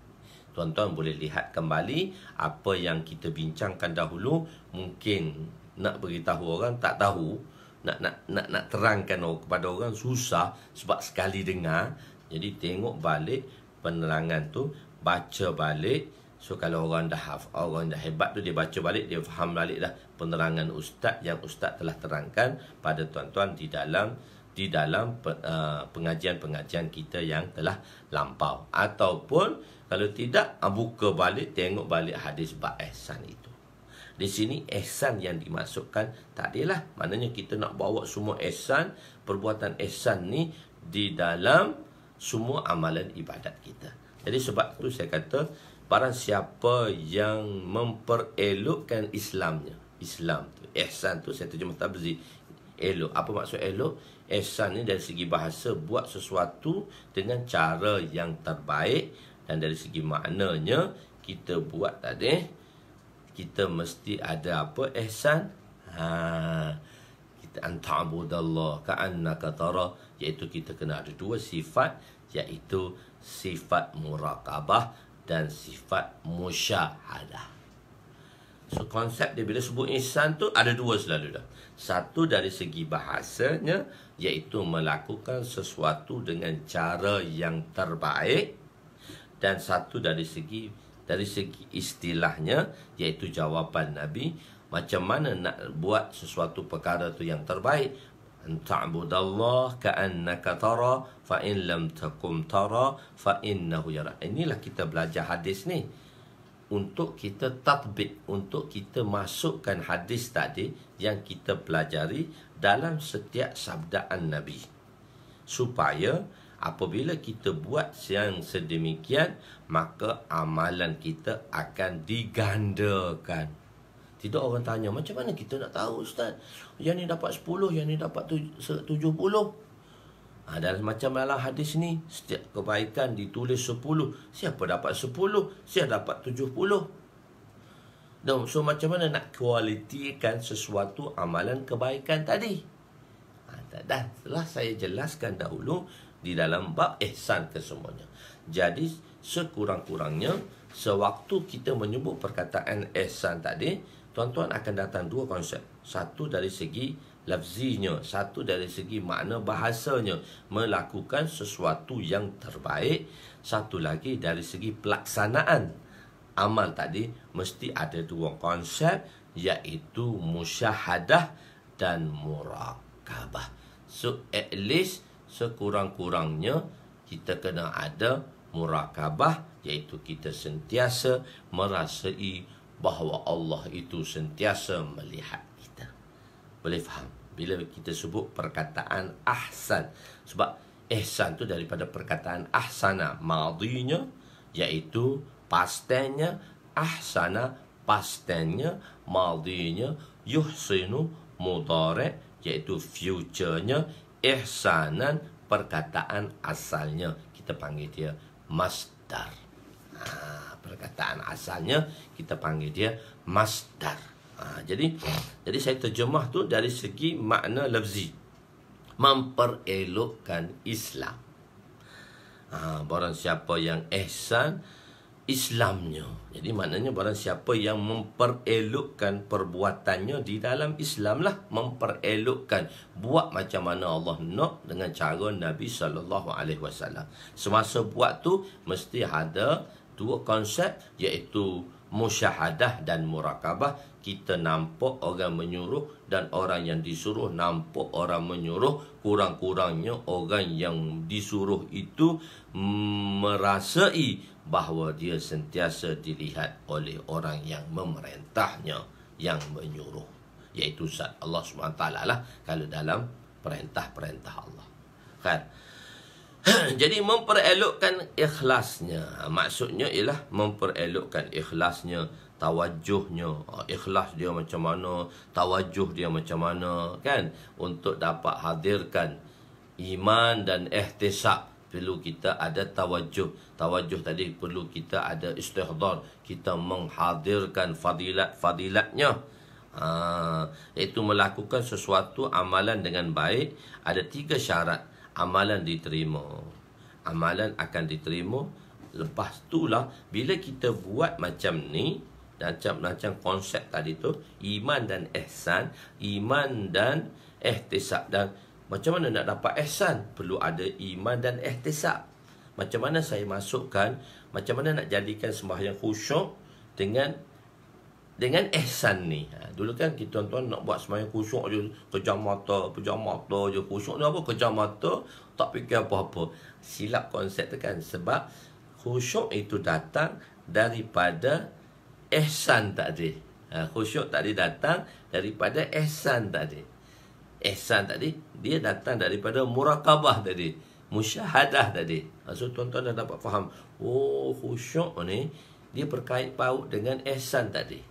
Tuan-tuan boleh lihat kembali apa yang kita bincangkan dahulu mungkin nak beritahu orang tak tahu nak nak nak nak terangkan kepada orang susah sebab sekali dengar jadi tengok balik penerangan tu baca balik so kalau orang dah orang dah hebat tu dia baca balik dia faham balik dah penerangan ustaz yang ustaz telah terangkan pada tuan-tuan di dalam di dalam uh, pengajian-pengajian kita yang telah lampau ataupun kalau tidak ah, buka balik tengok balik hadis bab ihsan itu. Di sini ihsan yang dimasukkan tak lah maknanya kita nak bawa semua ihsan perbuatan ihsan ni di dalam semua amalan ibadat kita. Jadi sebab tu saya kata barang siapa yang memperelokkan Islamnya, Islam tu, ihsan tu saya terjemah tabzi elok. Apa maksud elok? Ehsan ni dari segi bahasa buat sesuatu dengan cara yang terbaik dan dari segi maknanya kita buat tadi kita mesti ada apa Ehsan ha kita antabudallah ka'annaka tara iaitu kita kena ada dua sifat iaitu sifat muraqabah dan sifat musyahadah So konsep dia bila sebut ihsan tu ada dua selalu dah. Satu dari segi bahasanya iaitu melakukan sesuatu dengan cara yang terbaik dan satu dari segi dari segi istilahnya iaitu jawapan Nabi macam mana nak buat sesuatu perkara tu yang terbaik ta'budallah ka'annaka tara fa in lam takum tara fa innahu yara. Inilah kita belajar hadis ni untuk kita tatbik, untuk kita masukkan hadis tadi yang kita pelajari dalam setiap sabdaan Nabi. Supaya apabila kita buat yang sedemikian, maka amalan kita akan digandakan. Tidak orang tanya, macam mana kita nak tahu Ustaz? Yang ni dapat 10, yang ni dapat 70. Ha, dan macam dalam hadis ni, setiap kebaikan ditulis 10. Siapa dapat 10? Siapa dapat 70? No, so, macam mana nak kualitikan sesuatu amalan kebaikan tadi? Ha, tak, dah, telah saya jelaskan dahulu di dalam bab ihsan kesemuanya. Jadi, sekurang-kurangnya, sewaktu kita menyebut perkataan ihsan tadi, tuan-tuan akan datang dua konsep. Satu dari segi lafzinya satu dari segi makna bahasanya melakukan sesuatu yang terbaik satu lagi dari segi pelaksanaan amal tadi mesti ada dua konsep iaitu musyahadah dan muraqabah so at least sekurang-kurangnya kita kena ada muraqabah iaitu kita sentiasa merasai bahawa Allah itu sentiasa melihat kita boleh faham bila kita sebut perkataan ahsan sebab ihsan tu daripada perkataan ahsana madinya iaitu pastenya ahsana pastenya madinya yuhsinu mudare iaitu future-nya ihsanan perkataan asalnya kita panggil dia masdar ha, perkataan asalnya kita panggil dia masdar Ha, jadi jadi saya terjemah tu dari segi makna lebzi memperelokkan Islam. Ha, barang siapa yang ihsan Islamnya. Jadi maknanya barang siapa yang memperelokkan perbuatannya di dalam Islam lah. Memperelokkan. Buat macam mana Allah nak dengan cara Nabi SAW. Semasa buat tu mesti ada dua konsep iaitu musyahadah dan murakabah kita nampak orang menyuruh dan orang yang disuruh nampak orang menyuruh kurang-kurangnya orang yang disuruh itu merasai bahawa dia sentiasa dilihat oleh orang yang memerintahnya yang menyuruh iaitu zat Allah taala lah kalau dalam perintah-perintah Allah kan Hmm, jadi memperelokkan ikhlasnya. Ha, maksudnya ialah memperelokkan ikhlasnya, tawajuhnya. Ha, ikhlas dia macam mana, tawajuh dia macam mana, kan? Untuk dapat hadirkan iman dan ihtisab perlu kita ada tawajuh. Tawajuh tadi perlu kita ada istihdar. Kita menghadirkan fadilat-fadilatnya. Ha, itu melakukan sesuatu amalan dengan baik Ada tiga syarat amalan diterima. Amalan akan diterima. Lepas tu lah bila kita buat macam ni, macam-macam konsep tadi tu, iman dan ihsan, iman dan ihtisab. Dan macam mana nak dapat ihsan? Perlu ada iman dan ihtisab. Macam mana saya masukkan, macam mana nak jadikan sembahyang khusyuk dengan dengan ihsan ni. Ha, dulu kan kita tuan-tuan nak buat semayang khusyuk je, kejam mata, pejam mata je. Khusyuk ni apa? Kejam mata, tak fikir apa-apa. Silap konsep tu kan. Sebab khusyuk itu datang daripada ihsan tadi. Ha, khusyuk tadi datang daripada ihsan tadi. Ihsan tadi, dia datang daripada murakabah tadi. Musyahadah tadi. Ha, so tuan-tuan dah dapat faham. Oh khusyuk ni, dia berkait paut dengan ihsan tadi.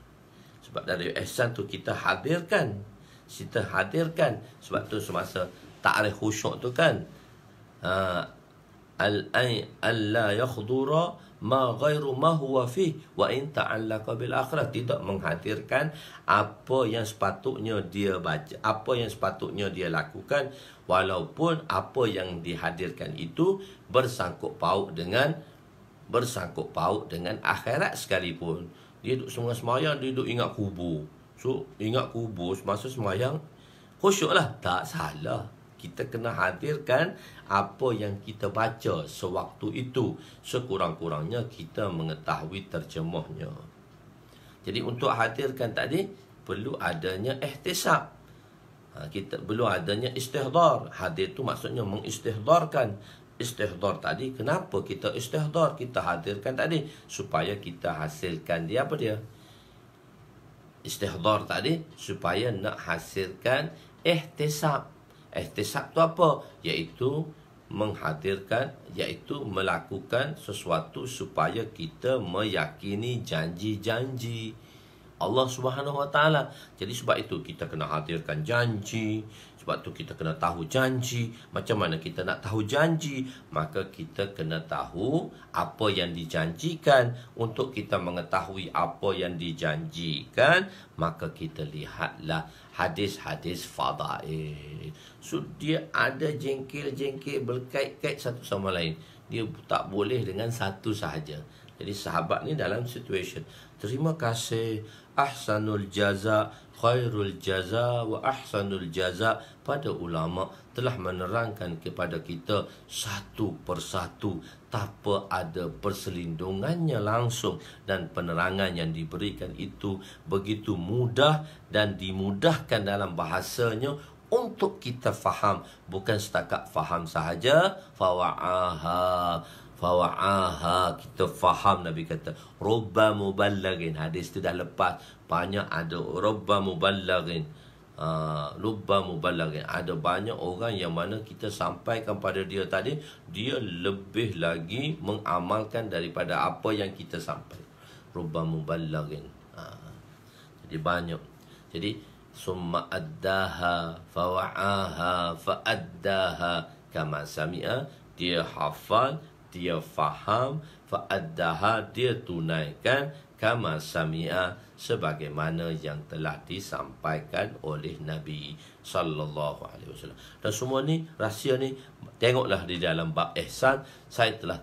Sebab dari ihsan tu kita hadirkan. Kita hadirkan. Sebab tu semasa ta'rif khusyuk tu kan. Ha, Al-ay alla yakhdura ma ghairu ma huwa fi wa in ta'allaqa bil akhirah tidak menghadirkan apa yang sepatutnya dia baca apa yang sepatutnya dia lakukan walaupun apa yang dihadirkan itu bersangkut paut dengan bersangkut paut dengan akhirat sekalipun dia duduk semua semayang, dia duduk ingat kubur. So, ingat kubur, semasa semayang, lah Tak salah. Kita kena hadirkan apa yang kita baca sewaktu itu. Sekurang-kurangnya kita mengetahui terjemahnya. Jadi untuk hadirkan tadi, perlu adanya ihtisab. Ha, kita perlu adanya istihdar. Hadir itu maksudnya mengistihdarkan istihdar tadi kenapa kita istihdar kita hadirkan tadi supaya kita hasilkan dia apa dia istihdar tadi supaya nak hasilkan ihtisab ihtisab tu apa iaitu menghadirkan iaitu melakukan sesuatu supaya kita meyakini janji-janji Allah Subhanahu Wa Taala. Jadi sebab itu kita kena hadirkan janji, sebab tu kita kena tahu janji. Macam mana kita nak tahu janji? Maka kita kena tahu apa yang dijanjikan. Untuk kita mengetahui apa yang dijanjikan, maka kita lihatlah hadis-hadis fadail. So, dia ada jengkel-jengkel berkait-kait satu sama lain. Dia tak boleh dengan satu sahaja. Jadi sahabat ni dalam situasi terima kasih ahsanul jaza khairul jaza wa ahsanul jaza pada ulama telah menerangkan kepada kita satu persatu tanpa ada perselindungannya langsung dan penerangan yang diberikan itu begitu mudah dan dimudahkan dalam bahasanya untuk kita faham bukan setakat faham sahaja fawaaha fawaaha kita faham nabi kata robba muballagin hadis itu dah lepas banyak ada robba muballagin Ah, lubang mubalang ada banyak orang yang mana kita sampaikan pada dia tadi dia lebih lagi mengamalkan daripada apa yang kita sampai rubah mubalang ah, jadi banyak jadi summa addaha fawaaha faaddaha kama sami'a dia hafal dia faham faaddaha dia tunaikan kama samia sebagaimana yang telah disampaikan oleh Nabi sallallahu alaihi wasallam. Dan semua ni rahsia ni tengoklah di dalam bab ihsan saya telah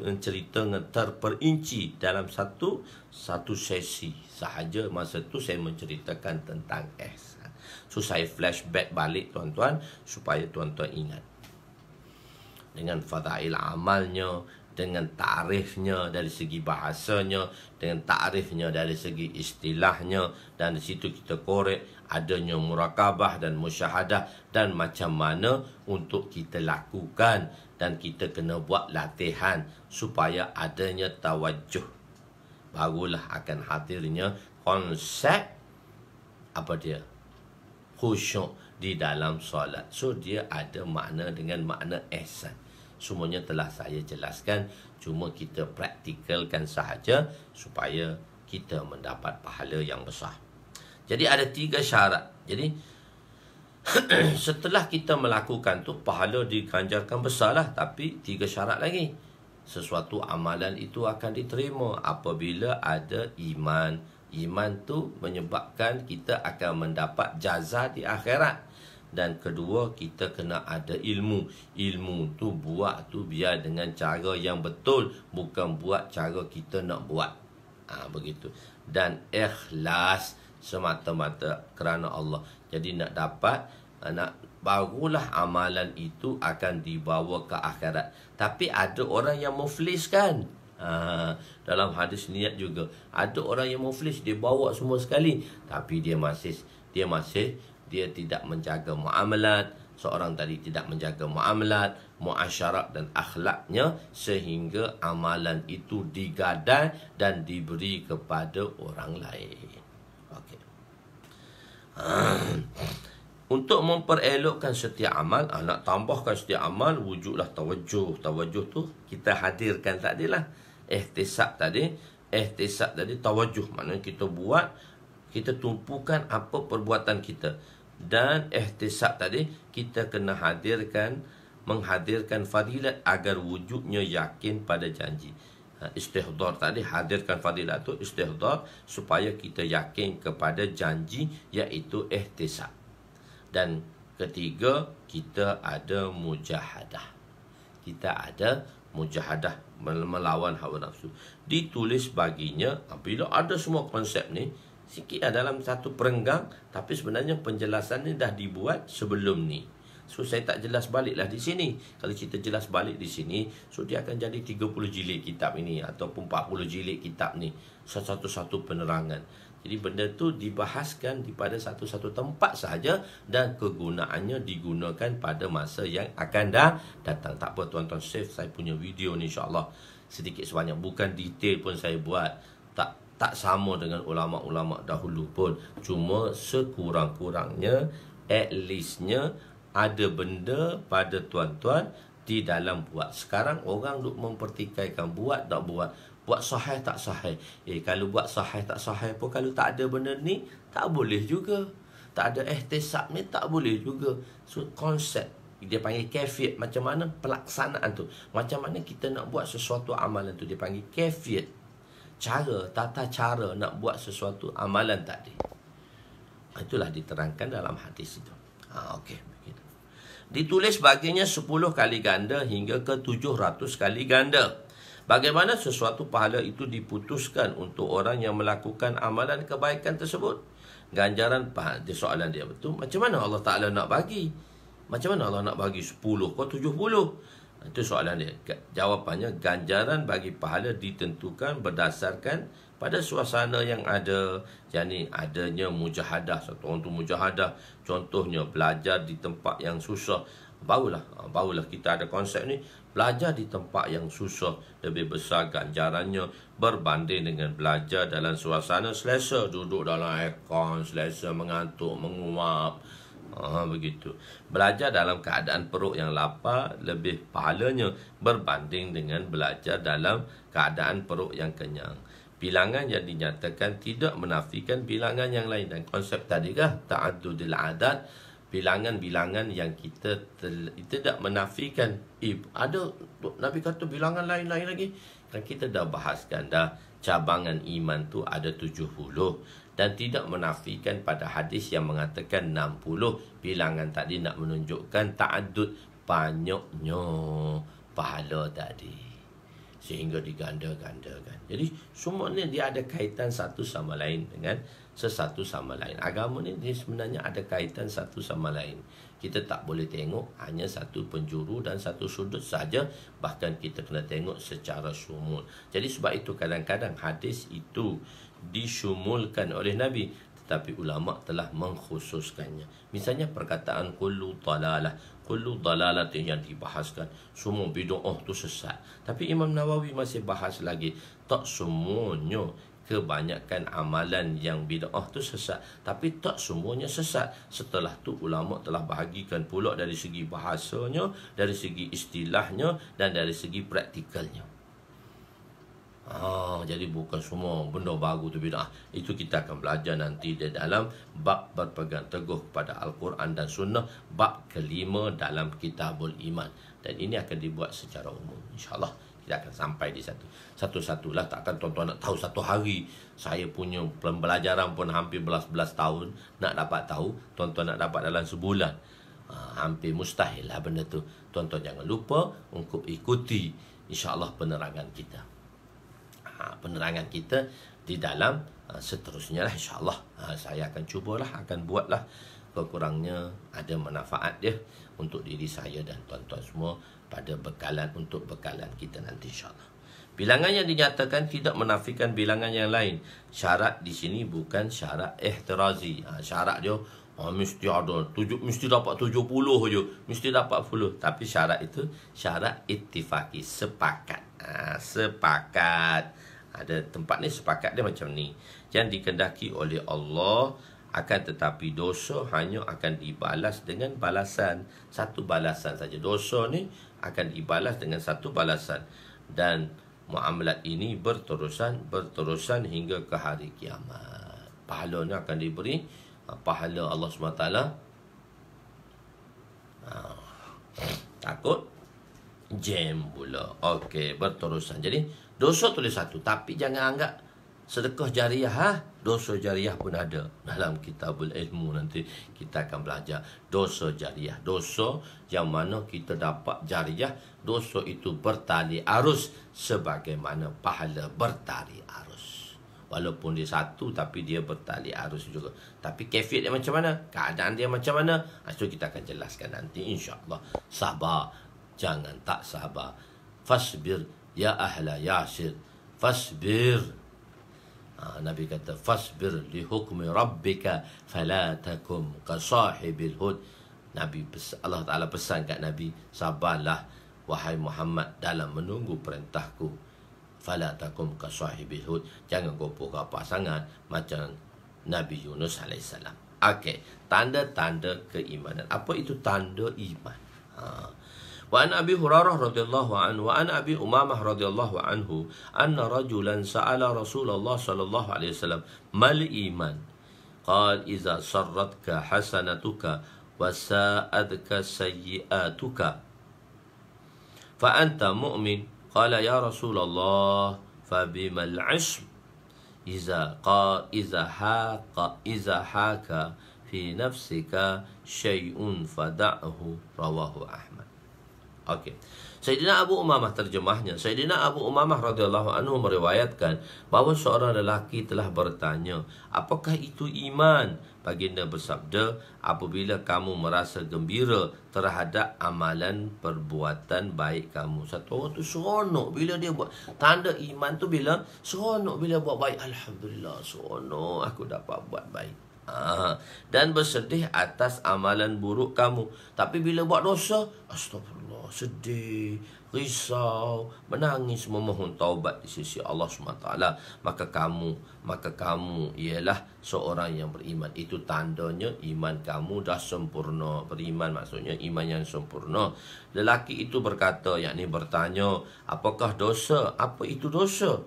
cerita dengan terperinci dalam satu satu sesi sahaja masa tu saya menceritakan tentang ihsan. So saya flashback balik tuan-tuan supaya tuan-tuan ingat dengan fadail amalnya dengan tarifnya dari segi bahasanya, dengan tarifnya dari segi istilahnya dan di situ kita korek adanya murakabah dan musyahadah dan macam mana untuk kita lakukan dan kita kena buat latihan supaya adanya tawajuh. Barulah akan hadirnya konsep apa dia? Khusyuk di dalam solat. So dia ada makna dengan makna ihsan semuanya telah saya jelaskan cuma kita praktikalkan sahaja supaya kita mendapat pahala yang besar jadi ada tiga syarat jadi setelah kita melakukan tu pahala diganjarkan besarlah tapi tiga syarat lagi sesuatu amalan itu akan diterima apabila ada iman iman tu menyebabkan kita akan mendapat jaza di akhirat dan kedua kita kena ada ilmu ilmu tu buat tu biar dengan cara yang betul bukan buat cara kita nak buat ha, begitu dan ikhlas semata-mata kerana Allah jadi nak dapat ha, nak barulah amalan itu akan dibawa ke akhirat tapi ada orang yang mufliskan Ha, dalam hadis niat juga ada orang yang muflis dia bawa semua sekali tapi dia masih dia masih dia tidak menjaga muamalat seorang tadi tidak menjaga muamalat muasyarat dan akhlaknya sehingga amalan itu digadai dan diberi kepada orang lain Okay. untuk memperelokkan setiap amal ah, nak tambahkan setiap amal wujudlah tawajuh tawajuh tu kita hadirkan tadi lah Eh tesak tadi eh tesak tadi tawajjuh maknanya kita buat kita tumpukan apa perbuatan kita dan ihtisab tadi kita kena hadirkan menghadirkan fadilat agar wujudnya yakin pada janji ha, istihdar tadi hadirkan fadilat tu istihdar supaya kita yakin kepada janji iaitu ihtisab dan ketiga kita ada mujahadah kita ada mujahadah melawan hawa nafsu ditulis baginya bila ada semua konsep ni sikit lah dalam satu perenggang tapi sebenarnya penjelasan ni dah dibuat sebelum ni so saya tak jelas baliklah di sini kalau kita jelas balik di sini so dia akan jadi 30 jilid kitab ini ataupun 40 jilid kitab ni satu-satu penerangan jadi benda tu dibahaskan di pada satu-satu tempat sahaja dan kegunaannya digunakan pada masa yang akan dah datang. Tak apa tuan-tuan save saya punya video ni insyaAllah. Sedikit sebanyak bukan detail pun saya buat. Tak tak sama dengan ulama-ulama dahulu pun cuma sekurang-kurangnya at leastnya ada benda pada tuan-tuan di dalam buat sekarang orang duk mempertikaikan buat tak buat buat sahih tak sahih eh kalau buat sahih tak sahih pun kalau tak ada benda ni tak boleh juga tak ada eh ihtisab ni tak boleh juga so konsep dia panggil kefiat macam mana pelaksanaan tu macam mana kita nak buat sesuatu amalan tu dia panggil kefiat cara, tata cara nak buat sesuatu amalan tadi. Itulah diterangkan dalam hadis itu. Ha, Okey, begitu. Ditulis baginya 10 kali ganda hingga ke 700 kali ganda. Bagaimana sesuatu pahala itu diputuskan untuk orang yang melakukan amalan kebaikan tersebut? Ganjaran pahala, soalan dia betul. Macam mana Allah Ta'ala nak bagi? Macam mana Allah nak bagi 10 ke 70? Itu soalan dia. Jawapannya ganjaran bagi pahala ditentukan berdasarkan pada suasana yang ada. Jadi adanya mujahadah. Satu orang tu mujahadah. Contohnya belajar di tempat yang susah. Barulah, ah, barulah kita ada konsep ni. Belajar di tempat yang susah lebih besar ganjarannya berbanding dengan belajar dalam suasana selesa. Duduk dalam aircon, selesa mengantuk, menguap. Ah ha, begitu. Belajar dalam keadaan perut yang lapar lebih pahalanya berbanding dengan belajar dalam keadaan perut yang kenyang. Bilangan yang dinyatakan tidak menafikan bilangan yang lain dan konsep tadi kah ta'addudil adad bilangan-bilangan yang kita tidak menafikan Ibu, eh, ada Nabi kata bilangan lain-lain lagi dan kita dah bahaskan dah cabangan iman tu ada 70 dan tidak menafikan pada hadis yang mengatakan 60 bilangan tadi nak menunjukkan ta'adud banyaknya pahala tadi sehingga diganda-gandakan. Jadi semua ni dia ada kaitan satu sama lain dengan sesatu sama lain. Agama ni dia sebenarnya ada kaitan satu sama lain. Kita tak boleh tengok hanya satu penjuru dan satu sudut saja. Bahkan kita kena tengok secara sumut. Jadi sebab itu kadang-kadang hadis itu disyumulkan oleh Nabi tetapi ulama telah mengkhususkannya misalnya perkataan kullu dalalah kullu dalalah yang dibahaskan semua oh tu sesat tapi Imam Nawawi masih bahas lagi tak semuanya kebanyakan amalan yang bid'ah tu sesat tapi tak semuanya sesat setelah tu ulama telah bahagikan pula dari segi bahasanya dari segi istilahnya dan dari segi praktikalnya Ah, jadi bukan semua benda baru tu bid'ah. Itu kita akan belajar nanti di dalam bab berpegang teguh pada Al-Quran dan Sunnah bab kelima dalam Kitabul Iman. Dan ini akan dibuat secara umum. Insya Allah kita akan sampai di satu. Satu-satulah takkan tuan-tuan nak tahu satu hari. Saya punya pembelajaran pun hampir belas-belas tahun. Nak dapat tahu, tuan-tuan nak dapat dalam sebulan. Ah, hampir mustahil lah benda tu. Tuan-tuan jangan lupa untuk ikuti Insya Allah penerangan kita ha, penerangan kita di dalam ha, seterusnya lah insyaAllah ha, saya akan cubalah akan buatlah kekurangnya ada manfaat dia untuk diri saya dan tuan-tuan semua pada bekalan untuk bekalan kita nanti insyaAllah Bilangan yang dinyatakan tidak menafikan bilangan yang lain. Syarat di sini bukan syarat ihtirazi. Ha, syarat dia oh mesti ada tujuh, mesti dapat tujuh puluh je, mesti dapat puluh, Tapi syarat itu syarat ittifaqi, sepakat. Ha, sepakat. Sepakat ada tempat ni sepakat dia macam ni yang dikendaki oleh Allah akan tetapi dosa hanya akan dibalas dengan balasan satu balasan saja dosa ni akan dibalas dengan satu balasan dan muamalat ini berterusan berterusan hingga ke hari kiamat pahalanya akan diberi uh, pahala Allah SWT ha. takut jam pula okey berterusan jadi Dosa tu dia satu. Tapi jangan anggap sedekah jariah. Ha? Dosa jariah pun ada dalam kitabul ilmu nanti. Kita akan belajar dosa jariah. Dosa yang mana kita dapat jariah. Dosa itu bertali arus. Sebagaimana pahala bertali arus. Walaupun dia satu tapi dia bertali arus juga. Tapi kefiat dia macam mana? Keadaan dia macam mana? Ha, itu kita akan jelaskan nanti insyaAllah. Sabar. Jangan tak sabar. Fasbir. Fasbir ya ahla yasir fasbir ha, nabi kata fasbir li hukmi rabbika fala takum qasahibil hud nabi Allah taala pesan kat nabi sabarlah wahai Muhammad dalam menunggu perintahku fala takum qasahibil hud jangan kau pura pasangan macam nabi Yunus alaihi salam okey tanda-tanda keimanan apa itu tanda iman ha. وعن أبي هريرة رضي الله عنه وعن أبي أمامة رضي الله عنه أن رجلا سأل رسول الله صلى الله عليه وسلم ما الإيمان قال إذا سرتك حسنتك وساءتك سيئاتك فأنت مؤمن قال يا رسول الله فبما العصم إذا قال إذا حاك إذا حاك في نفسك شيء فدعه رواه أحمد Okey. Sayyidina Abu Umamah terjemahnya. Sayyidina Abu Umamah radhiyallahu anhu meriwayatkan bahawa seorang lelaki telah bertanya, "Apakah itu iman?" Baginda bersabda, "Apabila kamu merasa gembira terhadap amalan perbuatan baik kamu." Satu orang tu seronok bila dia buat tanda iman tu bila seronok bila buat baik, "Alhamdulillah, seronok aku dapat buat baik." Ha. dan bersedih atas amalan buruk kamu. Tapi bila buat dosa, astaghfirullah sedih, risau, menangis, memohon taubat di sisi Allah SWT. Maka kamu, maka kamu ialah seorang yang beriman. Itu tandanya iman kamu dah sempurna. Beriman maksudnya iman yang sempurna. Lelaki itu berkata, yakni bertanya, apakah dosa? Apa itu Dosa.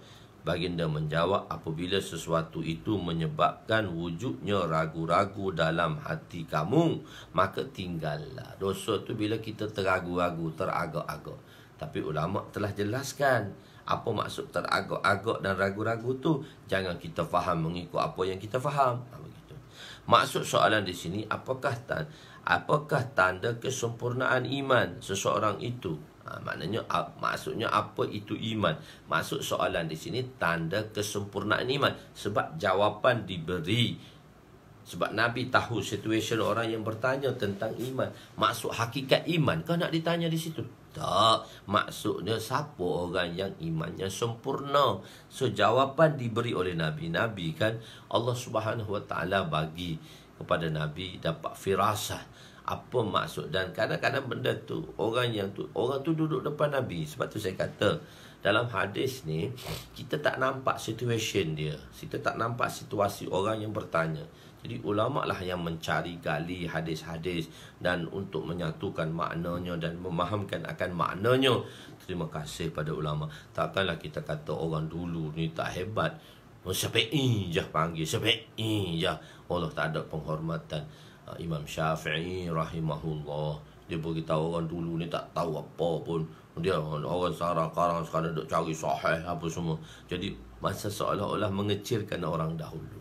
Baginda menjawab apabila sesuatu itu menyebabkan wujudnya ragu-ragu dalam hati kamu, maka tinggallah. Dosa tu bila kita teragu-agu, teragak-agak. Tapi ulama telah jelaskan apa maksud teragak-agak dan ragu-ragu tu. Jangan kita faham mengikut apa yang kita faham. Ha, begitu. Maksud soalan di sini, apakah apakah tanda kesempurnaan iman seseorang itu Ha, maknanya ap, maksudnya apa itu iman? Maksud soalan di sini tanda kesempurnaan iman sebab jawapan diberi sebab Nabi tahu situasi orang yang bertanya tentang iman. Maksud hakikat iman kau nak ditanya di situ? Tak. Maksudnya siapa orang yang imannya sempurna? So jawapan diberi oleh Nabi. Nabi kan Allah Subhanahu Wa Taala bagi kepada Nabi dapat firasah apa maksud dan kadang-kadang benda tu orang yang tu orang tu duduk depan nabi sebab tu saya kata dalam hadis ni kita tak nampak situation dia kita tak nampak situasi orang yang bertanya jadi ulama lah yang mencari gali hadis-hadis dan untuk menyatukan maknanya dan memahamkan akan maknanya terima kasih pada ulama takkanlah kita kata orang dulu ni tak hebat Oh, sampai je panggil Sampai je Allah tak ada penghormatan Ah, Imam Syafi'i rahimahullah dia bagi tahu orang dulu ni tak tahu apa pun dia orang sekarang sekarang sekarang dok cari sahih apa semua jadi masa seolah-olah mengecilkan orang dahulu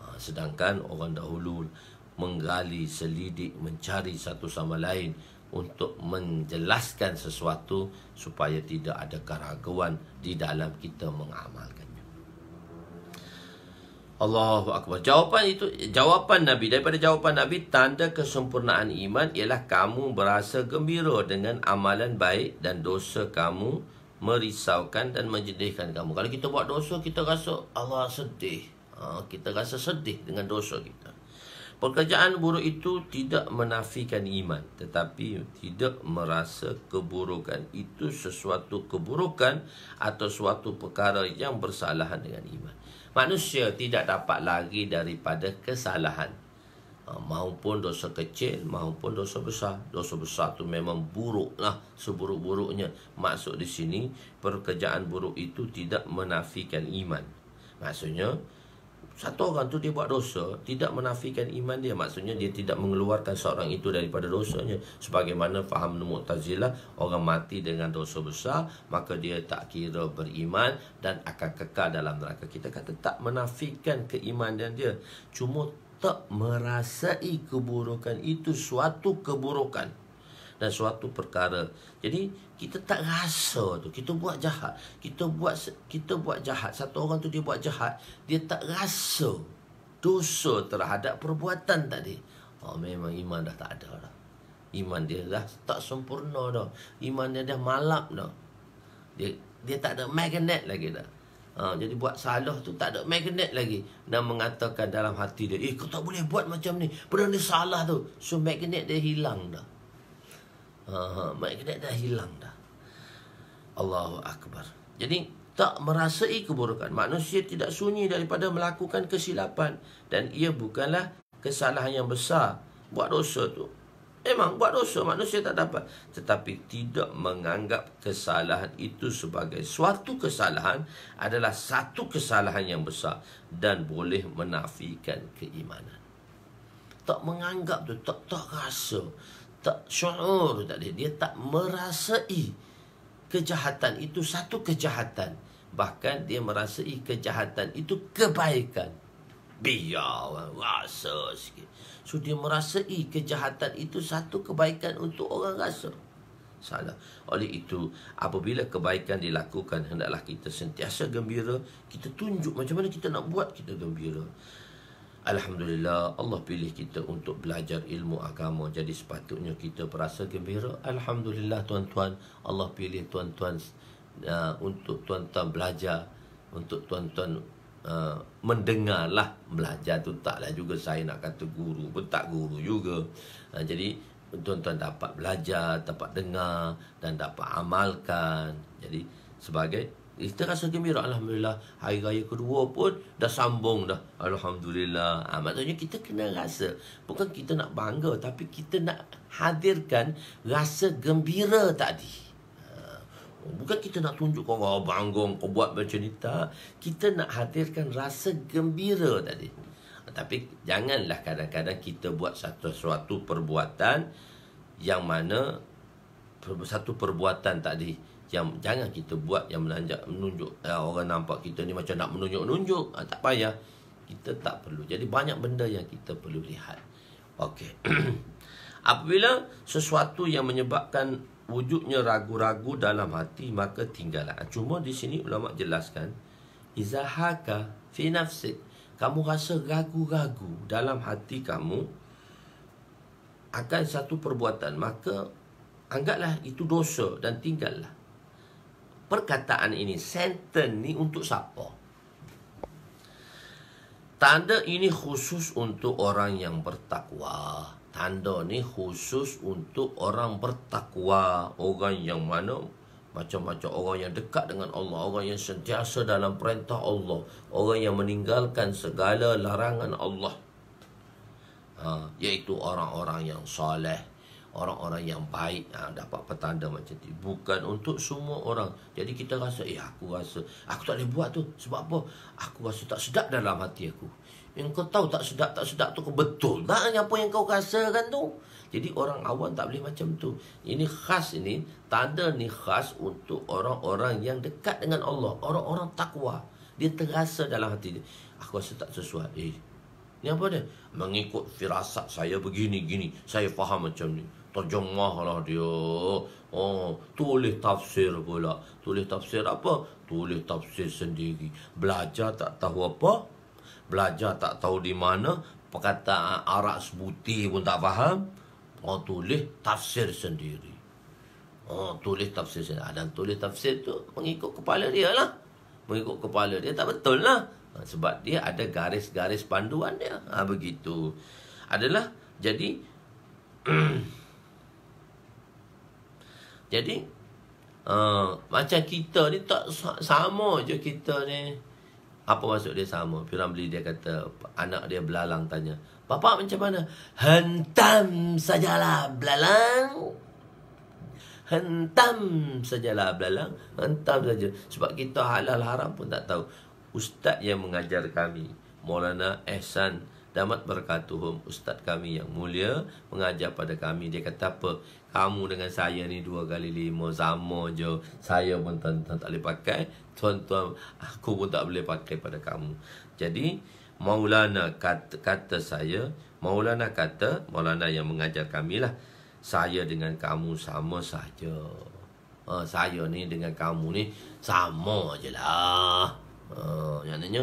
ah, sedangkan orang dahulu menggali selidik mencari satu sama lain untuk menjelaskan sesuatu supaya tidak ada keraguan di dalam kita mengamalkan Allahu akbar. Jawapan itu jawapan Nabi daripada jawapan Nabi tanda kesempurnaan iman ialah kamu berasa gembira dengan amalan baik dan dosa kamu merisaukan dan menjedihkan kamu. Kalau kita buat dosa kita rasa Allah sedih. Ha, kita rasa sedih dengan dosa kita. Pekerjaan buruk itu tidak menafikan iman tetapi tidak merasa keburukan. Itu sesuatu keburukan atau suatu perkara yang bersalahan dengan iman manusia tidak dapat lari daripada kesalahan ha, maupun dosa kecil maupun dosa besar dosa besar tu memang buruk lah seburuk-buruknya maksud di sini perkerjaan buruk itu tidak menafikan iman maksudnya satu orang tu dia buat dosa tidak menafikan iman dia maksudnya dia tidak mengeluarkan seorang itu daripada dosanya sebagaimana faham mu'tazilah orang mati dengan dosa besar maka dia tak kira beriman dan akan kekal dalam neraka kita kata tak menafikan keimanan dia cuma tak merasai keburukan itu suatu keburukan dan suatu perkara. Jadi kita tak rasa tu. Kita buat jahat. Kita buat kita buat jahat. Satu orang tu dia buat jahat, dia tak rasa dosa terhadap perbuatan tadi. Oh memang iman dah tak ada dah. Iman dia dah tak sempurna dah. Iman dia dah malap dah. Dia dia tak ada magnet lagi dah. Ha, jadi buat salah tu tak ada magnet lagi Dan mengatakan dalam hati dia Eh kau tak boleh buat macam ni pernah ni salah tu So magnet dia hilang dah Ha, ha. magnet dah hilang dah. Allahu Akbar. Jadi, tak merasai keburukan. Manusia tidak sunyi daripada melakukan kesilapan. Dan ia bukanlah kesalahan yang besar. Buat dosa tu. Memang buat dosa manusia tak dapat. Tetapi tidak menganggap kesalahan itu sebagai suatu kesalahan adalah satu kesalahan yang besar. Dan boleh menafikan keimanan. Tak menganggap tu, tak, tak rasa tak syuur tadi dia tak merasai kejahatan itu satu kejahatan bahkan dia merasai kejahatan itu kebaikan biar rasa sikit so dia merasai kejahatan itu satu kebaikan untuk orang rasa salah oleh itu apabila kebaikan dilakukan hendaklah kita sentiasa gembira kita tunjuk macam mana kita nak buat kita gembira Alhamdulillah Allah pilih kita untuk belajar ilmu agama Jadi sepatutnya kita berasa gembira Alhamdulillah tuan-tuan Allah pilih tuan-tuan uh, Untuk tuan-tuan belajar Untuk tuan-tuan uh, mendengarlah Belajar tu taklah juga saya nak kata guru pun tak guru juga uh, Jadi tuan-tuan dapat belajar Dapat dengar Dan dapat amalkan Jadi sebagai kita rasa gembira Alhamdulillah Hari Raya kedua pun Dah sambung dah Alhamdulillah ha, Maksudnya kita kena rasa Bukan kita nak bangga Tapi kita nak hadirkan Rasa gembira tadi ha, Bukan kita nak tunjuk kau oh, bangga kau buat macam ni tak Kita nak hadirkan rasa gembira tadi ha, Tapi janganlah kadang-kadang kita buat satu-satu perbuatan Yang mana Satu perbuatan tadi yang jangan kita buat yang menanjak menunjuk eh, orang nampak kita ni macam nak menunjuk-nunjuk ha, tak payah kita tak perlu jadi banyak benda yang kita perlu lihat okey apabila sesuatu yang menyebabkan wujudnya ragu-ragu dalam hati maka tinggallah ah, cuma di sini ulama jelaskan izahaka fi nafsi kamu rasa ragu-ragu dalam hati kamu akan satu perbuatan maka anggaplah itu dosa dan tinggallah perkataan ini, sentence ni untuk siapa? Tanda ini khusus untuk orang yang bertakwa. Tanda ni khusus untuk orang bertakwa. Orang yang mana? Macam-macam orang yang dekat dengan Allah. Orang yang sentiasa dalam perintah Allah. Orang yang meninggalkan segala larangan Allah. Ha, iaitu orang-orang yang soleh orang-orang yang baik ha, dapat petanda macam tu. Bukan untuk semua orang. Jadi kita rasa, eh aku rasa, aku tak boleh buat tu. Sebab apa? Aku rasa tak sedap dalam hati aku. Yang kau tahu tak sedap, tak sedap tu betul tak apa yang kau rasa kan tu? Jadi orang awam tak boleh macam tu. Ini khas ini, tanda ni khas untuk orang-orang yang dekat dengan Allah. Orang-orang takwa. Dia terasa dalam hati dia. Aku rasa tak sesuai. Eh, ni apa dia? Mengikut firasat saya begini-gini. Saya faham macam ni terjemah lah dia. Oh, tulis tafsir pula. Tulis tafsir apa? Tulis tafsir sendiri. Belajar tak tahu apa? Belajar tak tahu di mana? Perkataan arak sebuti pun tak faham? Oh, tulis tafsir sendiri. Oh, tulis tafsir sendiri. Ah, dan tulis tafsir tu mengikut kepala dia lah. Mengikut kepala dia tak betul lah. Ah, sebab dia ada garis-garis panduan dia. Ha, begitu. Adalah, jadi... Jadi uh, Macam kita ni tak sama je kita ni Apa maksud dia sama beli dia kata Anak dia belalang tanya Bapak macam mana Hentam sajalah belalang Hentam sajalah belalang Hentam saja Sebab kita halal haram pun tak tahu Ustaz yang mengajar kami Maulana Ehsan Damat berkatuhum Ustaz kami yang mulia Mengajar pada kami Dia kata apa Kamu dengan saya ni dua kali lima Sama je Saya pun tuan-tuan tak boleh pakai Tuan-tuan aku pun tak boleh pakai pada kamu Jadi Maulana kata, kata saya Maulana kata Maulana yang mengajar kami lah Saya dengan kamu sama saja ha, Saya ni dengan kamu ni Sama je lah ha, Yang nanya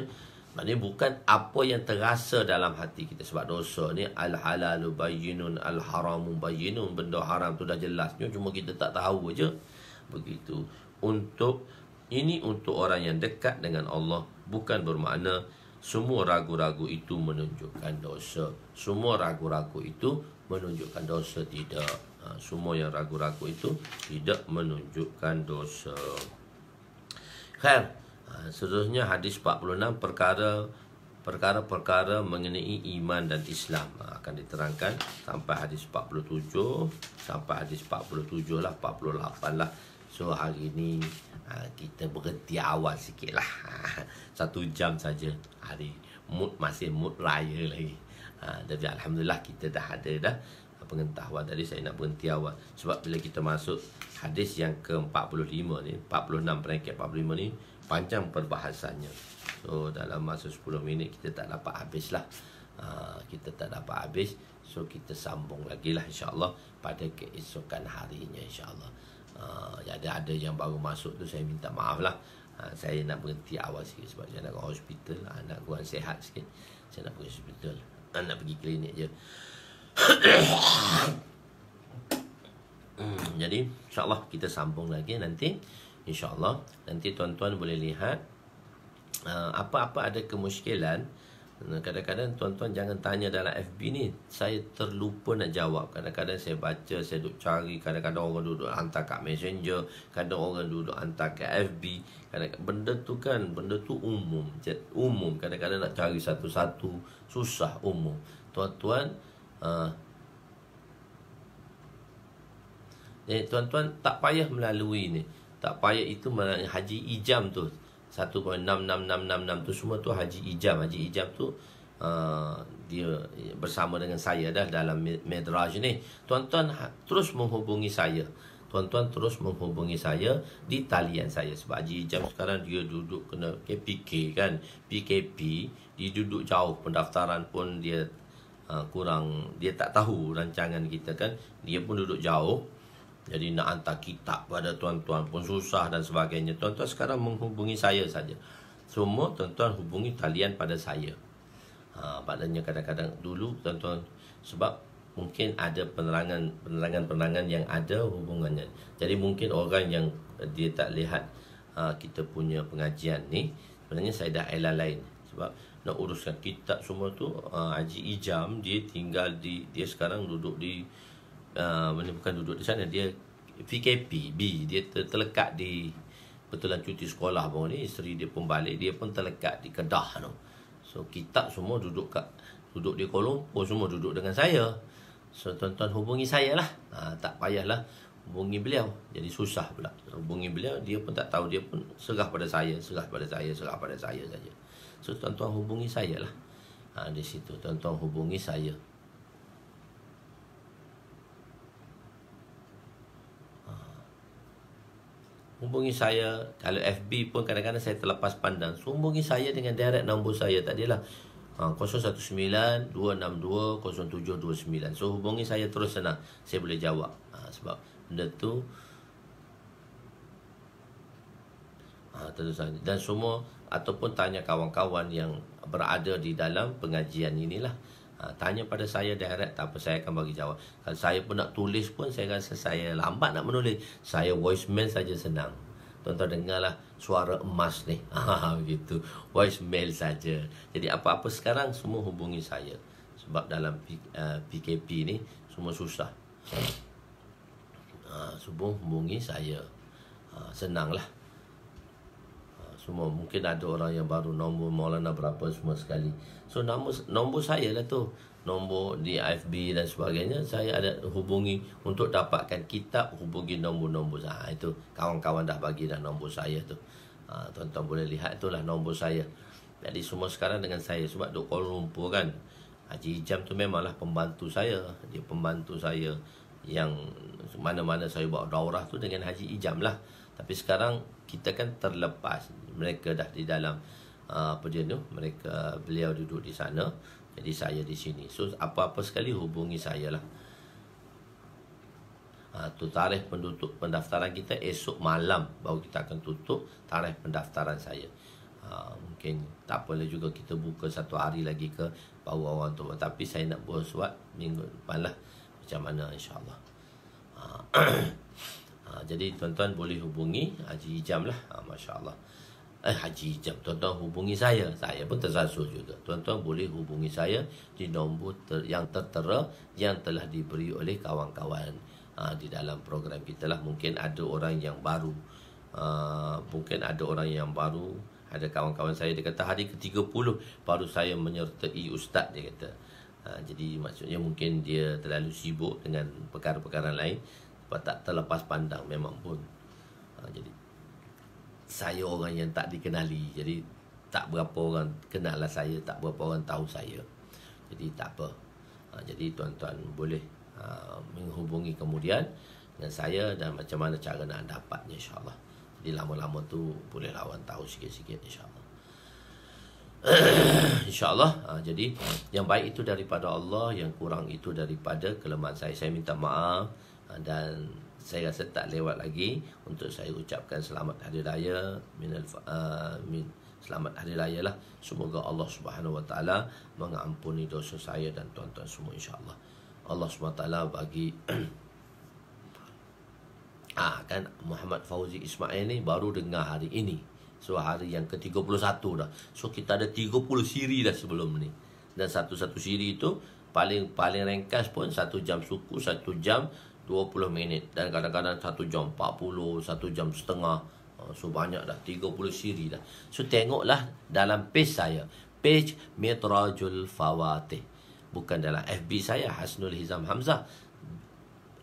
Maknanya bukan apa yang terasa dalam hati kita sebab dosa ni al halalu bayyinun al haramu bayyinun benda haram tu dah jelas cuma kita tak tahu aja begitu untuk ini untuk orang yang dekat dengan Allah bukan bermakna semua ragu-ragu itu menunjukkan dosa semua ragu-ragu itu menunjukkan dosa tidak ha, semua yang ragu-ragu itu tidak menunjukkan dosa Khair, Ha, Seterusnya hadis 46 perkara perkara-perkara mengenai iman dan Islam ha, akan diterangkan sampai hadis 47 sampai hadis 47 lah 48 lah so hari ini ha, kita berhenti awal sikit lah satu jam saja hari mood masih mood raya lagi jadi Alhamdulillah kita dah ada dah pengetahuan tadi saya nak berhenti awal sebab bila kita masuk hadis yang ke 45 ni 46 peringkat 45 ni panjang perbahasannya So dalam masa 10 minit kita tak dapat habis lah uh, ah, Kita tak dapat habis So kita sambung lagi lah insyaAllah Pada keesokan harinya insyaAllah uh, ah, Jadi ada yang baru masuk tu saya minta maaf lah uh, ah, Saya nak berhenti awal sikit sebab saya nak ke hospital uh, Nak kurang sihat sikit Saya nak pergi hospital uh, Nak pergi klinik je hmm, Jadi insyaAllah kita sambung lagi nanti insyaAllah nanti tuan-tuan boleh lihat uh, apa-apa ada kemusykilan kadang-kadang tuan-tuan jangan tanya dalam FB ni saya terlupa nak jawab kadang-kadang saya baca saya duduk cari kadang-kadang orang duduk hantar kat messenger kadang kadang orang duduk hantar kat FB kadang-kadang benda tu kan benda tu umum umum kadang-kadang nak cari satu-satu susah umum tuan-tuan uh, eh, tuan-tuan tak payah melalui ni tak payah itu maknanya haji ijam tu 1.66666 tu semua tu haji ijam haji ijam tu uh, dia bersama dengan saya dah dalam medraj ni tuan-tuan ha, terus menghubungi saya tuan-tuan terus menghubungi saya di talian saya sebab haji ijam sekarang dia duduk kena KPK kan PKP dia duduk jauh pendaftaran pun dia Uh, kurang dia tak tahu rancangan kita kan dia pun duduk jauh jadi nak hantar kitab pada tuan-tuan pun susah dan sebagainya. Tuan-tuan sekarang menghubungi saya saja. Semua tuan-tuan hubungi talian pada saya. Ha, padanya kadang-kadang dulu tuan-tuan sebab mungkin ada penerangan penerangan penerangan yang ada hubungannya. Jadi mungkin orang yang dia tak lihat ha, kita punya pengajian ni sebenarnya saya dah ala lain sebab nak uruskan kitab semua tu ha, Haji Ijam dia tinggal di dia sekarang duduk di uh, bukan duduk di sana dia VKP B dia ter- terlekat di betulan cuti sekolah baru ni isteri dia pun balik dia pun terlekat di Kedah tu. So kita semua duduk kat duduk di Kuala Lumpur semua duduk dengan saya. So tuan-tuan hubungi saya lah. Ha, tak payahlah hubungi beliau. Jadi susah pula. Hubungi beliau dia pun tak tahu dia pun serah pada saya, serah pada saya, serah pada saya saja. So tuan-tuan hubungi saya lah. Ha, di situ tuan-tuan hubungi saya. 0377 hubungi saya kalau FB pun kadang-kadang saya terlepas pandang so, hubungi saya dengan direct nombor saya tak adalah ha, 019-262-0729 so hubungi saya terus senang saya boleh jawab ha, sebab benda tu ha, dan semua ataupun tanya kawan-kawan yang berada di dalam pengajian inilah Ha, tanya pada saya direct tak apa saya akan bagi jawab. Kalau saya pun nak tulis pun saya rasa saya lambat nak menulis. Saya voice mail saja senang. tuan dengarlah suara emas ni. Ha, begitu. Voice mail saja. Jadi apa-apa sekarang semua hubungi saya. Sebab dalam P, uh, eh, PKP ni semua susah. Ha, semua hubungi saya. Ha, senanglah semua mungkin ada orang yang baru nombor Maulana berapa semua sekali so nombor nombor saya lah tu nombor di FB dan sebagainya saya ada hubungi untuk dapatkan kitab hubungi nombor-nombor saya ha, itu kawan-kawan dah bagi dah nombor saya tu ha, tuan-tuan boleh lihat itulah nombor saya jadi semua sekarang dengan saya sebab duk Kuala Lumpur kan Haji Hijam tu memanglah pembantu saya dia pembantu saya yang mana-mana saya bawa daurah tu dengan Haji Ijam lah tapi sekarang kita kan terlepas mereka dah di dalam uh, apa dia tu mereka beliau duduk di sana jadi saya di sini so apa-apa sekali hubungi saya lah ha, tu tarikh penduduk pendaftaran kita esok malam baru kita akan tutup tarikh pendaftaran saya ha, mungkin tak boleh juga kita buka satu hari lagi ke baru orang tu tapi saya nak buat suat minggu depan lah macam mana insyaAllah Allah ha, Ah, jadi tuan-tuan boleh hubungi Haji Ijam lah. Ha, ah, Masya Allah. Eh, Haji Ijam. Tuan-tuan hubungi saya. Saya pun tersasul juga. Tuan-tuan boleh hubungi saya di nombor ter- yang tertera yang telah diberi oleh kawan-kawan ha, di dalam program kita lah. Mungkin ada orang yang baru. Ha, mungkin ada orang yang baru. Ada kawan-kawan saya. Dia kata hari ke-30 baru saya menyertai ustaz. Dia kata. Ha, jadi maksudnya mungkin dia terlalu sibuk dengan perkara-perkara lain tak terlepas pandang memang pun ha, jadi saya orang yang tak dikenali jadi tak berapa orang kenal lah saya tak berapa orang tahu saya jadi tak apa ha, jadi tuan-tuan boleh ha, menghubungi kemudian dengan saya dan macam mana cara nak dapatnya insyaAllah jadi lama-lama tu boleh lawan tahu sikit-sikit insyaAllah InsyaAllah ha, Jadi Yang baik itu daripada Allah Yang kurang itu daripada Kelemahan saya Saya minta maaf Ah, dan saya rasa tak lewat lagi untuk saya ucapkan selamat hari raya minal uh, min selamat hari raya lah semoga Allah Subhanahu wa taala mengampuni dosa saya dan tuan-tuan semua insyaallah Allah Subhanahu wa taala bagi ah kan Muhammad Fauzi Ismail ni baru dengar hari ini so hari yang ke-31 dah so kita ada 30 siri dah sebelum ni dan satu-satu siri itu paling paling ringkas pun satu jam suku satu jam 20 minit dan kadang-kadang 1 jam 40, 1 jam setengah. Ah, so banyak dah 30 siri dah. So tengoklah dalam page saya, page Mitrajul Fawatih. Bukan dalam FB saya Hasnul Hizam Hamzah.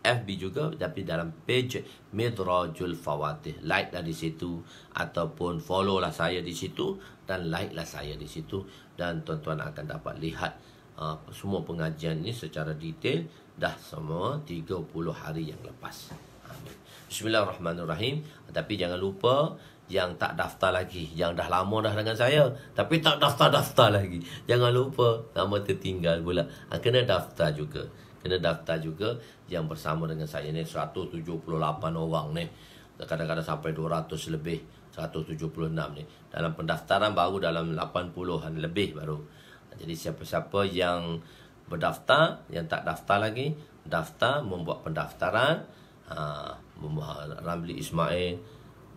FB juga tapi dalam page Midrajul Fawatih. Like lah di situ ataupun follow lah saya di situ dan like lah saya di situ. Dan tuan-tuan akan dapat lihat uh, semua pengajian ni secara detail dah semua 30 hari yang lepas. Amin. Bismillahirrahmanirrahim. Tapi jangan lupa yang tak daftar lagi, yang dah lama dah dengan saya tapi tak daftar-daftar lagi. Jangan lupa nama tertinggal pula. Ha, kena daftar juga. Kena daftar juga yang bersama dengan saya ni 178 orang ni. Kadang-kadang sampai 200 lebih 176 ni Dalam pendaftaran baru dalam 80an lebih baru Jadi siapa-siapa yang berdaftar yang tak daftar lagi daftar membuat pendaftaran uh, Ramli Ismail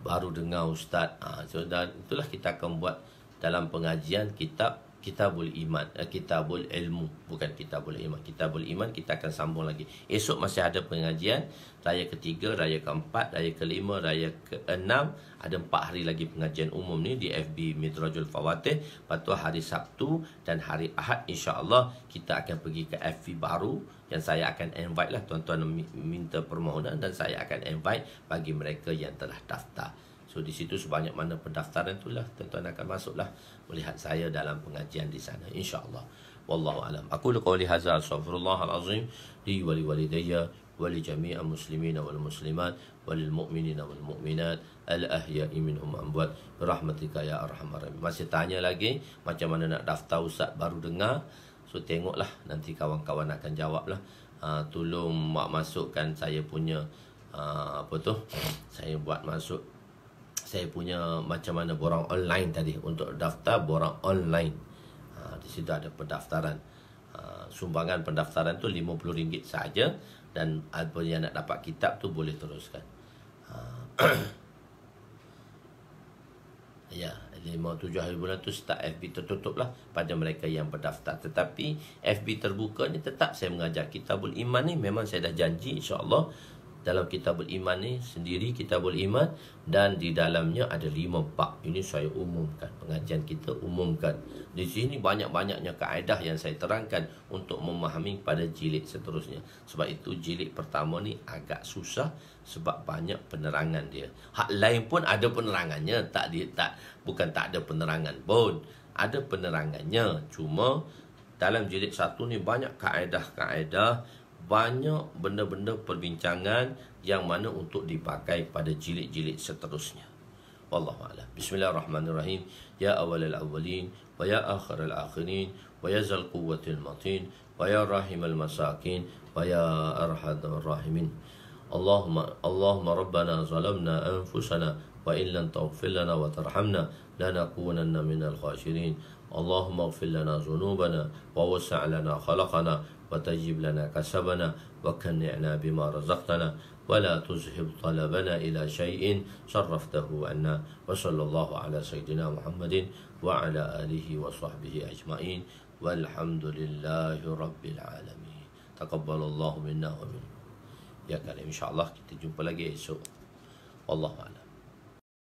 baru dengar ustaz uh, so dan itulah kita akan buat dalam pengajian kitab kita boleh iman eh, kita boleh ilmu bukan kita boleh iman kita boleh iman kita akan sambung lagi esok masih ada pengajian raya ketiga, raya keempat, raya kelima, raya keenam ada empat hari lagi pengajian umum ni di FB Midrajul Fawatih lepas tu hari Sabtu dan hari Ahad Insya Allah kita akan pergi ke FB baru yang saya akan invite lah tuan-tuan minta permohonan dan saya akan invite bagi mereka yang telah daftar so di situ sebanyak mana pendaftaran tu lah tuan-tuan akan masuk lah melihat saya dalam pengajian di sana Insya Allah. Wallahu alam. Aku lakukan lihat azal. Sofirullah al-azim. Di wali-wali daya. Muslimina wal-Musliman ولجميع المسلمين wal-Mu'minat al الأحياء منهم amwat rahmatika ya أرحم الراحمين masih tanya lagi macam mana nak daftar ustaz baru dengar so tengoklah nanti kawan-kawan akan jawablah uh, tolong mak masukkan saya punya uh, apa tu saya buat masuk saya punya macam mana borang online tadi untuk daftar borang online ah, di situ ada pendaftaran sumbangan pendaftaran tu RM50 saja dan apa yang nak dapat kitab tu boleh teruskan. Ha, ya, mau tujuh hari bulan tu start FB tertutup lah pada mereka yang berdaftar. Tetapi FB terbuka ni tetap saya mengajar kitabul iman ni memang saya dah janji insyaAllah dalam kitabul iman ni sendiri kitabul iman dan di dalamnya ada lima bab ini saya umumkan pengajian kita umumkan di sini banyak-banyaknya kaedah yang saya terangkan untuk memahami pada jilid seterusnya sebab itu jilid pertama ni agak susah sebab banyak penerangan dia hak lain pun ada penerangannya tak dia tak bukan tak ada penerangan pun ada penerangannya cuma dalam jilid satu ni banyak kaedah-kaedah banyak benda-benda perbincangan yang mana untuk dipakai pada jilid-jilid seterusnya. Wallahu a'lam. Bismillahirrahmanirrahim. Ya awalal awwalin wa ya akhiral akhirin wa ya zal quwwatil matin wa ya rahimal masakin wa ya arhadar rahimin. Allahumma Allahumma rabbana zalamna anfusana wa in lam tawfil lana wa tarhamna lanakunanna minal khasirin. Allahumma ighfir lana dhunubana wa wassi' lana khalaqana وتجب لنا كسبنا وكنعنا بما رزقتنا ولا تزهب طلبنا إلى شيء صرفته عنا وصلى الله على سيدنا محمد وعلى آله وصحبه أجمعين والحمد لله رب العالمين تقبل الله منا ومنكم يا كريم إن شاء الله كتجمع لك إيسو والله أعلم